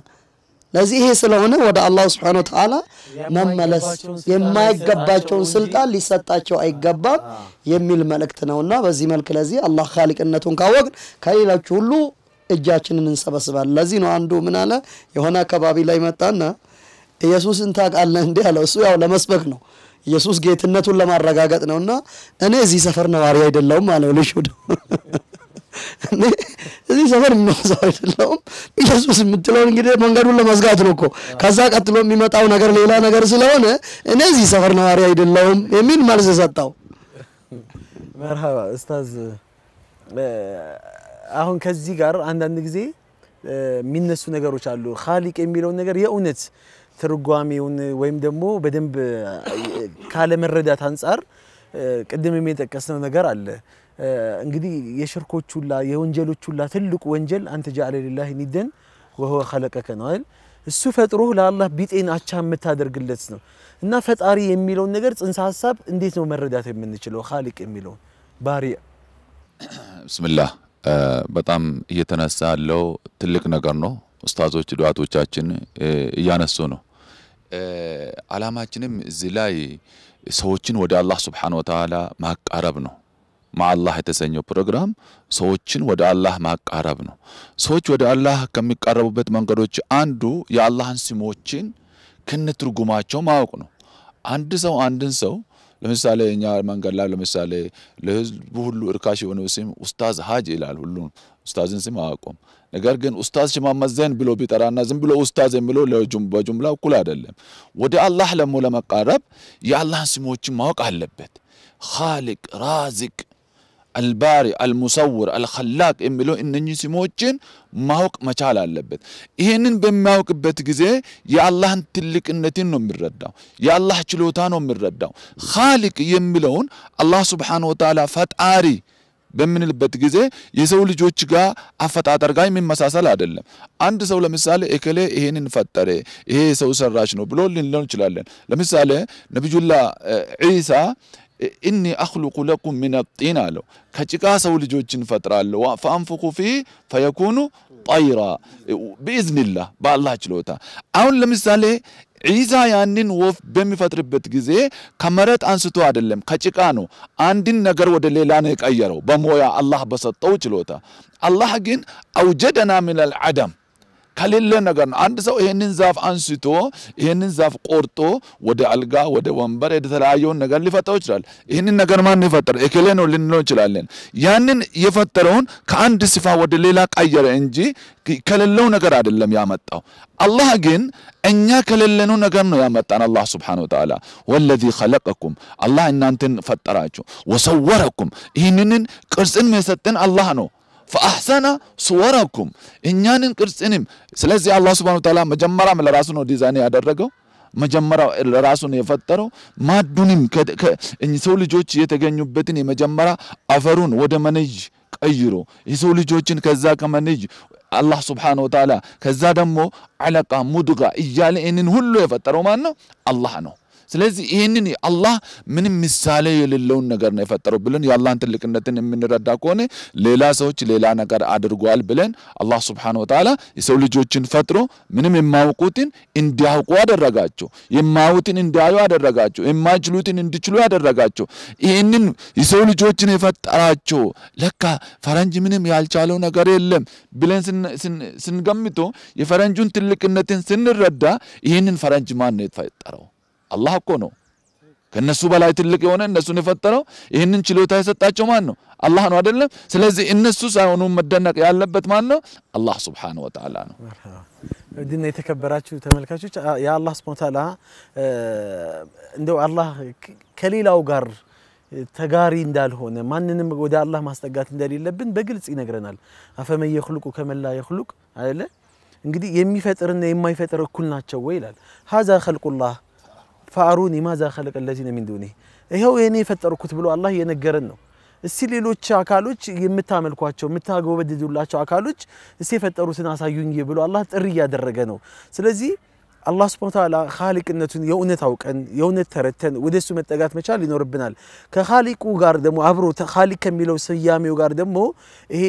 ለዚህ ይሄ ስለሆነ ወደ አላህ ስብሐነ ወተዓላ መመለስ የማይገባቸውን ስልጣን ሊሰጣቸው አይገባም የሚል መልእክት ነውና በዚህ መልክ ለዚህ አላህ ካሊቅነቱን ካወቅን ከሌሎች ሁሉ እጃችንን እንሰበስባለን። ለዚህ ነው አንዱ ምን አለ የሆነ አካባቢ ላይ መጣና ኢየሱስን ታውቃለህ እንዲህ አለው። እሱ ያው ለመስበክ ነው ኢየሱስ ጌትነቱን ለማረጋገጥ ነውና እኔ እዚህ ሰፈር ነዋሪ አይደለሁም አለው ልጅ እዚህ ሰፈር የምንሰው አይደለውም። ኢየሱስ የምትለውን እንግዲህ መንገዱን ለመዝጋት ነው እኮ። ከዛ ቀጥሎ የሚመጣው ነገር ሌላ ነገር ስለሆነ እኔ እዚህ ሰፈር ነዋሪ አይደለውም የሚል መልስ ሰጠው። መርሃባ ኡስታዝ። አሁን ከዚህ ጋር አንዳንድ ጊዜ የሚነሱ ነገሮች አሉ። ኻሊቅ የሚለውን ነገር የእውነት ትርጓሜውን ወይም ደግሞ በደንብ ካለመረዳት አንጻር ቅድም የጠቀስነው ነገር አለ። እንግዲህ የሽርኮች ሁላ የወንጀሎች ሁላ ትልቁ ወንጀል አንተ ጃአለ ሊላህ ኒደን ወሁወ ኸለቀከ ነው አይደል? እሱ ፈጥሮህ ለአላህ ቢጤን አቻ የምታደርግለት ነው። እና ፈጣሪ የሚለውን ነገር ጽንሰ ሀሳብ እንዴት ነው መረዳት የምንችለው? ኻሊቅ የሚለውን ባሪ ብስምላህ በጣም እየተነሳ ያለው ትልቅ ነገር ነው። ኡስታዞች ዱዓቶቻችን እያነሱ ነው። አላማችንም እዚህ ላይ ሰዎችን ወደ አላህ ስብሓነ ወተዓላ ማቃረብ ነው። ማአላህ የተሰኘው ፕሮግራም ሰዎችን ወደ አላህ ማቃረብ ነው። ሰዎች ወደ አላህ ከሚቃረቡበት መንገዶች አንዱ የአላህን ስሞችን ከነትርጉማቸው ማወቅ ነው። አንድ ሰው አንድን ሰው ለምሳሌ እኛ መንገድ ላይ ለምሳሌ ለህዝቡ ሁሉ እርካሽ የሆነው ስም ኡስታዝ ሀጅ ይላል። ሁሉም ኡስታዝን ስም አያውቁም። ነገር ግን ኡስታዝ ሽማመት ዘይን ብሎ ቢጠራና ዝም ብሎ ኡስታዝ የሚለው በጁምላ እኩል አይደለም። ወደ አላህ ለሞ ለመቃረብ የአላህን ስሞችን ማወቅ አለበት። ኻሊቅ፣ ራዚቅ አልባሪ፣ አልሙሰውር፣ አልኸላቅ የሚለው እነኚህ ስሞችን ማወቅ መቻል አለበት። ይህንን በሚያውቅበት ጊዜ የአላህን ትልቅነትን ነው የሚረዳው፣ የአላህ ችሎታ ነው የሚረዳው። ኻሊቅ የሚለውን አላህ ስብሓነ ወተዓላ ፈጣሪ በምንልበት ጊዜ የሰው ልጆች ጋር አፈጣጠር ጋር የሚመሳሰል አይደለም። አንድ ሰው ለምሳሌ እከሌ ይሄንን ፈጠረ ይሄ ሰው ሰራሽ ነው ብሎ ልንለው እንችላለን። ለምሳሌ ነቢዩላ ዒሳ እኒ አክሉቁ ለኩም ሚን ጢን አለው። ከጭቃ ሰው ልጆችን ፈጥራለሁ። ፈአንፉኩ ፊህ ፈየኩኑ ጠይራ ብኢዝኒላህ፣ በአላህ ችሎታ። አሁን ለምሳሌ ዒሳ ያንን ወፍ በሚፈጥርበት ጊዜ ከመሬት አንስቶ አይደለም፣ ከጭቃ ነው። አንድን ነገር ወደ ሌላ ነው የቀየረው በሞያ አላህ በሰጠው ችሎታ። አላህ ግን አውጀደና ሚነል ዐደም ከሌለ ነገር ነው። አንድ ሰው ይህንን ዛፍ አንስቶ ይህንን ዛፍ ቆርጦ ወደ አልጋ፣ ወደ ወንበር፣ የተለያየውን ነገር ሊፈጠው ይችላል። ይህንን ነገር ማን የፈጠረው እከሌ ነው ልንለው እንችላለን። ያንን የፈጠረውን ከአንድ ስፋ ወደ ሌላ ቀየረ እንጂ ከሌለው ነገር አይደለም ያመጣው። አላህ ግን እኛ ከሌለነው ነገር ነው ያመጣን። አላህ ሱብሓነሁ ወተዓላ ወለዚ ኸለቀኩም አላህ እናንተን ፈጠራችሁ፣ ወሰወረኩም ይህንን ቅርጽን የሰጠን አላህ ነው። ፈአሕሰነ ሱወረኩም እኛንን ቅርጽንም። ስለዚህ አላህ ስብሐነሁ ወተዓላ መጀመሪያም ለራሱ ነው ዲዛይን ያደረገው መጀመሪያ ራሱን የፈጠረው ማዱንም ሰው ልጆች የተገኙበትን የመጀመሪያ አፈሩን ወደ መነጅ ቀይሮ የሰው ልጆችን ከዛ ከመነጅ አላህ ስብሐነሁ ወተዓላ ከዛ ደግሞ አለቃ ሙድጋ እያለ ይህንን ሁሉ የፈጠረው ማን ነው? አላህ ነው። ስለዚህ ይህንን አላህ ምንም ምሳሌ የሌለውን ነገር ነው የፈጠረው ብለን የአላህን ትልቅነትን የምንረዳ ከሆነ ሌላ ሰዎች ሌላ ነገር አድርጓል ብለን አላህ ስብሓነ ወተዓላ የሰው ልጆችን ፈጥሮ ምንም የማውቁትን እንዲያውቁ አደረጋቸው። የማያዩትን እንዲያዩ አደረጋቸው። የማይችሉትን እንዲችሉ ያደረጋቸው። ይህንን የሰው ልጆችን የፈጠራቸው ለካ ፈረንጅ ምንም ያልቻለው ነገር የለም ብለን ስንገምቶ የፈረንጁን ትልቅነትን ስንረዳ ይህንን ፈረንጅ ማን ነው የፈጠረው? አላህ እኮ ነው። ከነሱ በላይ ትልቅ የሆነ እነሱን የፈጠረው ይህንን ችሎታ የሰጣቸው ማን ነው? አላህ ነው አይደለም? ስለዚህ እነሱ ሳይሆኑ መደነቅ ያለበት ማን ነው? አላህ ሱብሓነሁ ወተዓላ ነው። ድና የተከበራችሁ ተመልካቾች የአላህ ሱብሓነሁ ወተዓላ እንደው አላህ ከሌላው ጋር ተጋሪ እንዳልሆነ ማንንም ወደ አላህ ማስጠጋት እንደሌለብን በግልጽ ይነግረናል። አፈመን የኽሉቁ ከመላ የኽሉቅ አይደለ? እንግዲህ የሚፈጥርና የማይፈጥር እኩል ናቸው ወይ ይላል። ሀዛ ኸልቁላህ ፈአሩኒ ማዛ ኸለቀ ለዚነ ሚን ዱኒህ ይኸው ይህኔ የፈጠርኩት ብሎ አላህ እየነገረን ነው። እስቲ ሌሎች አካሎች የምታመልኳቸው የምታጎበድዱላቸው አካሎች እስቲ የፈጠሩትን አሳዩኝ ብሎ አላህ ጥሪ እያደረገ ነው። ስለዚህ አላህ ስብሐ ወተዓላ ኻሊቅነቱን የእውነት አውቀን የእውነት ተረተን ወደ እሱ መጠጋት መቻል ይኖርብናል። ከኻሊቁ ጋር ደግሞ አብሮ ኻሊቅ ከሚለው ስያሜው ጋር ደግሞ ይሄ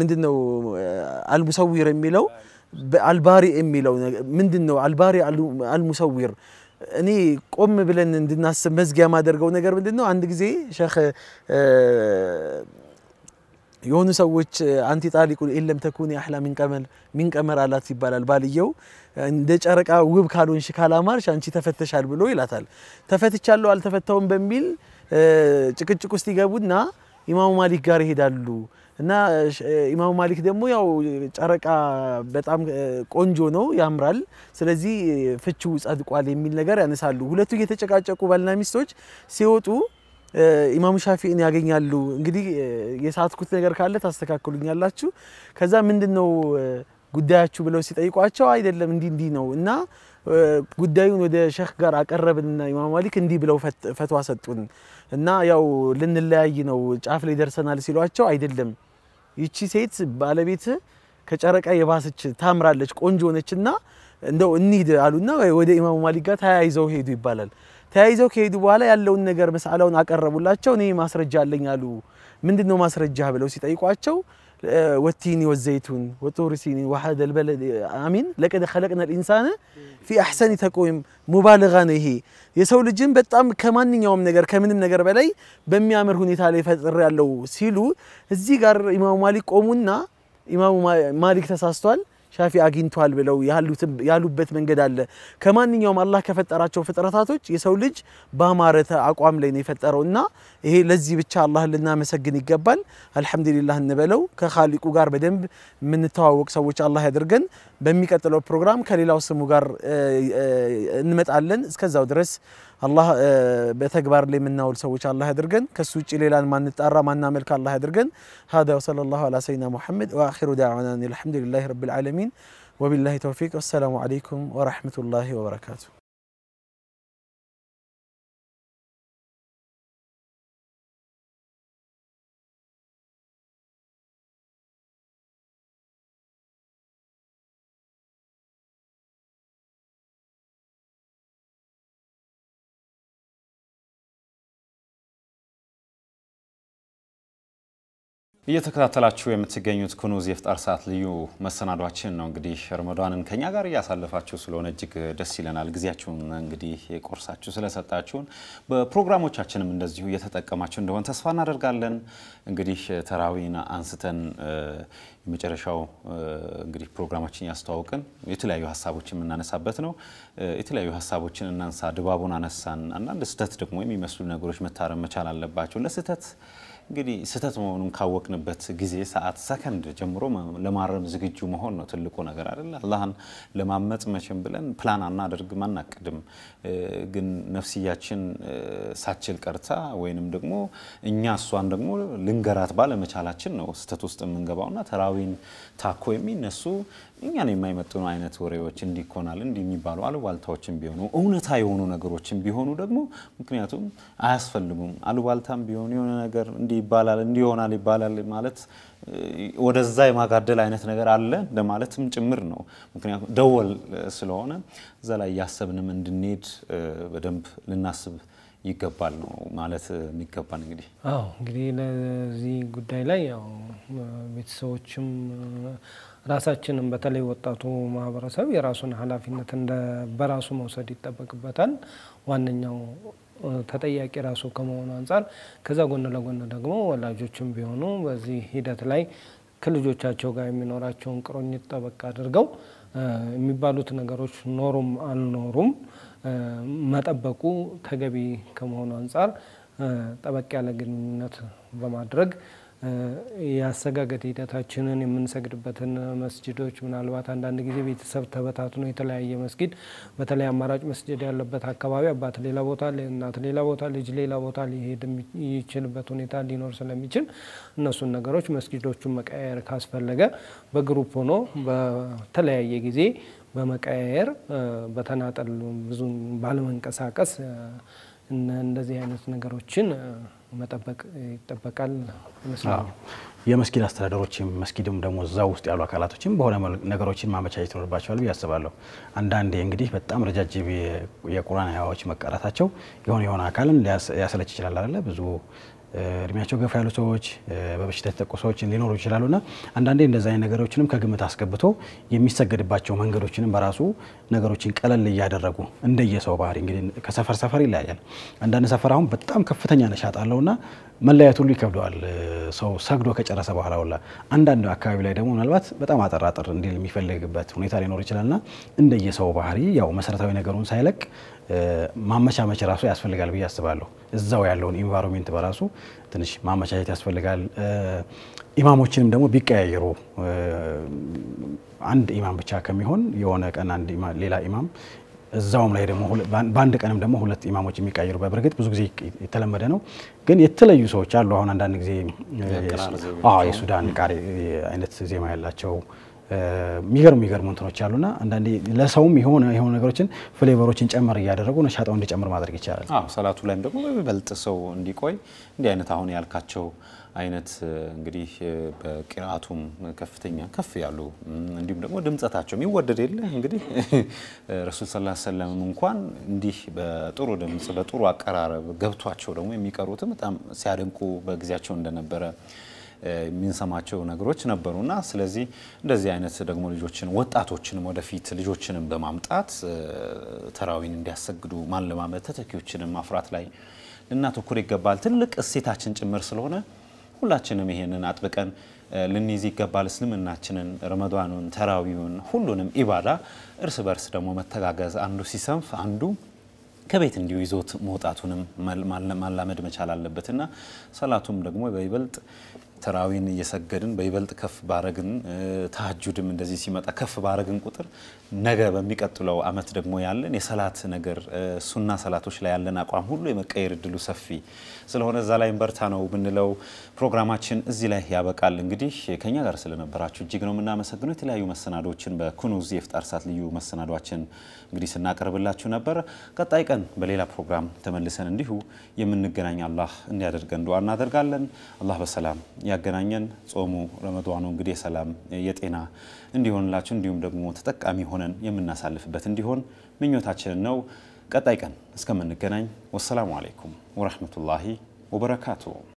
ምንድን ነው አልሙሰዊር የሚለው አልባሪ የሚለው ምንድን ነው? አልባሪ አልሙሰዊር እኔ ቆም ብለን እንድናስብ መዝጊያ ማደርገው ነገር ምንድን ነው? አንድ ጊዜ ሸህ የሆኑ ሰዎች አንቲ ጣሊቁ ኢለም ተኩኒ አህላ ሚንቀመር ሚንቀመር አላት ይባላል። ባልየው እንደ ጨረቃ ውብ ካልሆንሽ ካላማርሽ አንቺ ተፈተሻል ብሎ ይላታል። ተፈትቻለሁ አልተፈታውም በሚል ጭቅጭቅ ውስጥ ይገቡና ኢማሙ ማሊክ ጋር ይሄዳሉ። እና ኢማሙ ማሊክ ደግሞ ያው ጨረቃ በጣም ቆንጆ ነው፣ ያምራል፣ ስለዚህ ፍቺው ጸድቋል የሚል ነገር ያነሳሉ። ሁለቱ እየተጨቃጨቁ ባልና ሚስቶች ሲወጡ ኢማሙ ሻፊዕን ያገኛሉ። እንግዲህ የሳትኩት ነገር ካለ ታስተካክሉኛላችሁ። ከዛ ምንድን ነው ጉዳያችሁ ብለው ሲጠይቋቸው አይደለም እንዲህ እንዲህ ነው እና ጉዳዩን ወደ ሸህ ጋር አቀረብንና ኢማሙ ማሊክ እንዲህ ብለው ፈትዋ ሰጡን እና ያው ልንለያይ ነው ጫፍ ላይ ደርሰናል ሲሏቸው አይደለም ይቺ ሴት ባለቤት ከጨረቃ የባሰች ታምራለች፣ ቆንጆ ነችና እንደው እንሂድ አሉና ወደ ኢማሙ ማሊክ ጋር ተያይዘው ሄዱ ይባላል። ተያይዘው ከሄዱ በኋላ ያለውን ነገር መስአላውን አቀረቡላቸው። እኔ ማስረጃ አለኝ አሉ። ምንድነው ማስረጃ ብለው ሲጠይቋቸው آه، والتين والزيتون وطور سينين وهذا البلد آمين لقد خلقنا الإنسان في أحسن تقويم مبالغة نهي የሰው ልጅን በጣም ከማንኛውም نجر ከምንም ነገር በላይ በሚያምር ሁኔታ لي فطر يالو سيلو ازي ጋር امام مالك قومنا امام مالك تساستوال ሻፊ አግኝቷል ብለው ያሉበት መንገድ አለ። ከማንኛውም አላህ ከፈጠራቸው ፍጥረታቶች የሰው ልጅ በአማረተ አቋም ላይ ነው የፈጠረው እና ይሄ ለዚህ ብቻ አላህ ልናመሰግን ይገባል። አልሐምዱሊላህ እንበለው። ከኻሊቁ ጋር በደንብ የምንተዋወቅ ሰዎች አላህ ያድርገን። በሚቀጥለው ፕሮግራም ከሌላው ስሙ ጋር እንመጣለን። እስከዛው ድረስ الله بتكبر لي منا والسويش الله هدرجن كسويش ليلان ما نتقرى ما نعملك الله هدرجن هذا وصلى الله على سيدنا محمد وآخر دعوانا الحمد لله رب العالمين وبالله توفيق والسلام عليكم ورحمة الله وبركاته እየተከታተላችሁ የምትገኙት ኩኑዝ የፍጣር ሰዓት ልዩ መሰናዷችን ነው። እንግዲህ ረመዷንን ከኛ ጋር እያሳለፋችሁ ስለሆነ እጅግ ደስ ይለናል። ጊዜያችሁን እንግዲህ የቆርሳችሁ ስለሰጣችሁን በፕሮግራሞቻችንም እንደዚሁ እየተጠቀማችሁ እንደሆን ተስፋ እናደርጋለን። እንግዲህ ተራዊን አንስተን የመጨረሻው እንግዲህ ፕሮግራማችን ያስተዋውቅን የተለያዩ ሀሳቦችን የምናነሳበት ነው። የተለያዩ ሀሳቦችን እናንሳ። ድባቡን አነሳን። አንዳንድ ስህተት ደግሞ የሚመስሉ ነገሮች መታረም መቻል አለባቸው። ለስህተት እንግዲህ ስህተት መሆኑን ካወቅንበት ጊዜ፣ ሰዓት፣ ሰከንድ ጀምሮ ለማረም ዝግጁ መሆን ነው ትልቁ ነገር አይደለ? አላህን ለማመፅ መቼም ብለን ፕላን አናደርግም፣ አናቅድም። ግን ነፍስያችን ሳችል ቀርታ ወይንም ደግሞ እኛ እሷን ደግሞ ልንገራት ባለመቻላችን ነው ስህተት ውስጥ የምንገባውና ተራዊን ታኮ የሚነሱ እኛን የማይመጥኑ አይነት ወሬዎች እንዲኮናል እንዲህ የሚባሉ አሉባልታዎችም ቢሆኑ እውነታ የሆኑ ነገሮችን ቢሆኑ ደግሞ ምክንያቱም አያስፈልጉም። አሉባልታም ቢሆን የሆነ ነገር እንዲህ ይባላል እንዲህ ይሆናል ይባላል ማለት ወደዛ የማጋደል አይነት ነገር አለ ለማለትም ጭምር ነው። ምክንያቱም ደወል ስለሆነ እዛ ላይ እያሰብንም እንድንሄድ በደንብ ልናስብ ይገባል ነው ማለት የሚገባን። እንግዲህ አዎ እንግዲህ ለዚህ ጉዳይ ላይ ያው ቤተሰቦችም ራሳችንም በተለይ ወጣቱ ማህበረሰብ የራሱን ኃላፊነት በራሱ መውሰድ ይጠበቅበታል። ዋነኛው ተጠያቂ ራሱ ከመሆኑ አንጻር ከዛ ጎን ለጎን ደግሞ ወላጆችም ቢሆኑ በዚህ ሂደት ላይ ከልጆቻቸው ጋር የሚኖራቸውን ቁርኝት ጠበቅ አድርገው የሚባሉት ነገሮች ኖሩም አልኖሩም መጠበቁ ተገቢ ከመሆኑ አንጻር ጠበቅ ያለ ግንኙነት በማድረግ የአሰጋገድ ሂደታችንን የምንሰግድበትን መስጅዶች ምናልባት አንዳንድ ጊዜ ቤተሰብ ተበታትኖ የተለያየ መስጊድ በተለይ አማራጭ መስጅድ ያለበት አካባቢ አባት ሌላ ቦታ፣ እናት ሌላ ቦታ፣ ልጅ ሌላ ቦታ ሊሄድ ይችልበት ሁኔታ ሊኖር ስለሚችል እነሱን ነገሮች መስጊዶቹን መቀያየር ካስፈለገ በግሩፕ ሆኖ በተለያየ ጊዜ በመቀያየር በተናጠል ብዙ ባለመንቀሳቀስ እንደዚህ አይነት ነገሮችን መጠበቅ ይጠበቃል ይመስላል። የመስጊድ አስተዳደሮችም መስጊድም ደግሞ እዛው ውስጥ ያሉ አካላቶችም በሆነ ነገሮችን ማመቻቸት ይኖርባቸዋል ብዬ አስባለሁ። አንዳንዴ እንግዲህ በጣም ረጃጅም የቁርአን አያዎች መቀራታቸው የሆነ የሆነ አካልን ሊያሰለች ይችላል አለ ብዙ እድሜያቸው ገፋ ያሉ ሰዎች፣ በበሽታ የተጠቁ ሰዎች ሊኖሩ ይችላሉ ና አንዳንዴ እንደዚ አይነት ነገሮችንም ከግምት አስገብቶ የሚሰገድባቸው መንገዶችንም በራሱ ነገሮችን ቀለል እያደረጉ እንደየሰው ባህሪ እንግዲህ ከሰፈር ሰፈር ይለያያል። አንዳንድ ሰፈር አሁን በጣም ከፍተኛ ነሻጥ ና መለያየት ሁሉ ይከብደዋል። ሰው ሰግዶ ከጨረሰ በኋላ ሁላ አንዳንድ አካባቢ ላይ ደግሞ ምናልባት በጣም አጠራጥር እንዲል የሚፈልግበት ሁኔታ ሊኖር ና እንደየሰው ባህሪ ያው መሰረታዊ ነገሩን ሳይለቅ ማመቻመች ራሱ ያስፈልጋል ብዬ አስባለሁ። እዛው ያለውን ኢንቫይሮንሜንት በራሱ ትንሽ ማመቻቸት ያስፈልጋል። ኢማሞችንም ደግሞ ቢቀያየሩ አንድ ኢማም ብቻ ከሚሆን የሆነ ቀን አንድ ሌላ ኢማም እዛውም ላይ ደግሞ በአንድ ቀንም ደግሞ ሁለት ኢማሞች የሚቀያየሩ በእርግጥ ብዙ ጊዜ የተለመደ ነው፣ ግን የተለዩ ሰዎች አሉ። አሁን አንዳንድ ጊዜ የሱዳን ቃሪ አይነት ዜማ ያላቸው የሚገርሙ የሚገርሙ እንትኖች አሉና አንዳንዴ ለሰውም የሆነ የሆኑ ነገሮችን ፍሌቨሮችን ጨመር እያደረጉ ነሻጣው እንዲጨምር ማድረግ ይቻላል። አዎ ሰላቱ ላይም ደግሞ በበልጥ ሰው እንዲቆይ እንዲህ አይነት አሁን ያልካቸው አይነት እንግዲህ በቂራቱም ከፍተኛ ከፍ ያሉ እንዲሁም ደግሞ ድምጸታቸው የሚወደድ የለ እንግዲህ ረሱል ስላ ሰለም እንኳን እንዲህ በጥሩ ድምጽ በጥሩ አቀራረብ ገብቷቸው ደግሞ የሚቀሩትም በጣም ሲያደንቁ በጊዜያቸው እንደነበረ የምንሰማቸው ነገሮች ነበሩና ስለዚህ እንደዚህ አይነት ደግሞ ልጆችን ወጣቶችንም ወደፊት ልጆችንም በማምጣት ተራዊን እንዲያሰግዱ ማለማመድ ተተኪዎችንም ማፍራት ላይ ልናተኩር ይገባል። ትልቅ እሴታችን ጭምር ስለሆነ ሁላችንም ይሄንን አጥብቀን ልንይዝ ይገባል። እስልምናችንን፣ ረመዷኑን፣ ተራዊውን፣ ሁሉንም ኢባዳ እርስ በርስ ደግሞ መተጋገዝ፣ አንዱ ሲሰንፍ አንዱ ከቤት እንዲሁ ይዞት መውጣቱንም ማላመድ መቻል አለበትና ሰላቱም ደግሞ በይበልጥ ተራዊን እየሰገድን በይበልጥ ከፍ ባረግን ተሀጁድም እንደዚህ ሲመጣ ከፍ ባረግን ቁጥር ነገ በሚቀጥለው አመት ደግሞ ያለን የሰላት ነገር ሱና ሰላቶች ላይ ያለን አቋም ሁሉ የመቀየር እድሉ ሰፊ ስለሆነ እዛ ላይ እንበርታ ነው የምንለው። ፕሮግራማችን እዚህ ላይ ያበቃል። እንግዲህ ከኛ ጋር ስለነበራችሁ እጅግ ነው የምናመሰግነው። የተለያዩ መሰናዶችን በኩኑዝ የፍጣር ሰዓት ልዩ መሰናዷችን እንግዲህ ስናቀርብላችሁ ነበር። ቀጣይ ቀን በሌላ ፕሮግራም ተመልሰን እንዲሁ የምንገናኝ አላህ እንዲያደርገን ዱዓ እናደርጋለን። አላህ በሰላም ያገናኘን። ጾሙ ረመዷኑ እንግዲህ የሰላም የጤና እንዲሆንላችሁ እንዲሁም ደግሞ ተጠቃሚ ሆነን የምናሳልፍበት እንዲሆን ምኞታችንን ነው። ቀጣይ ቀን እስከምንገናኝ ወሰላሙ አሌይኩም ወረህመቱላሂ ወበረካቱ።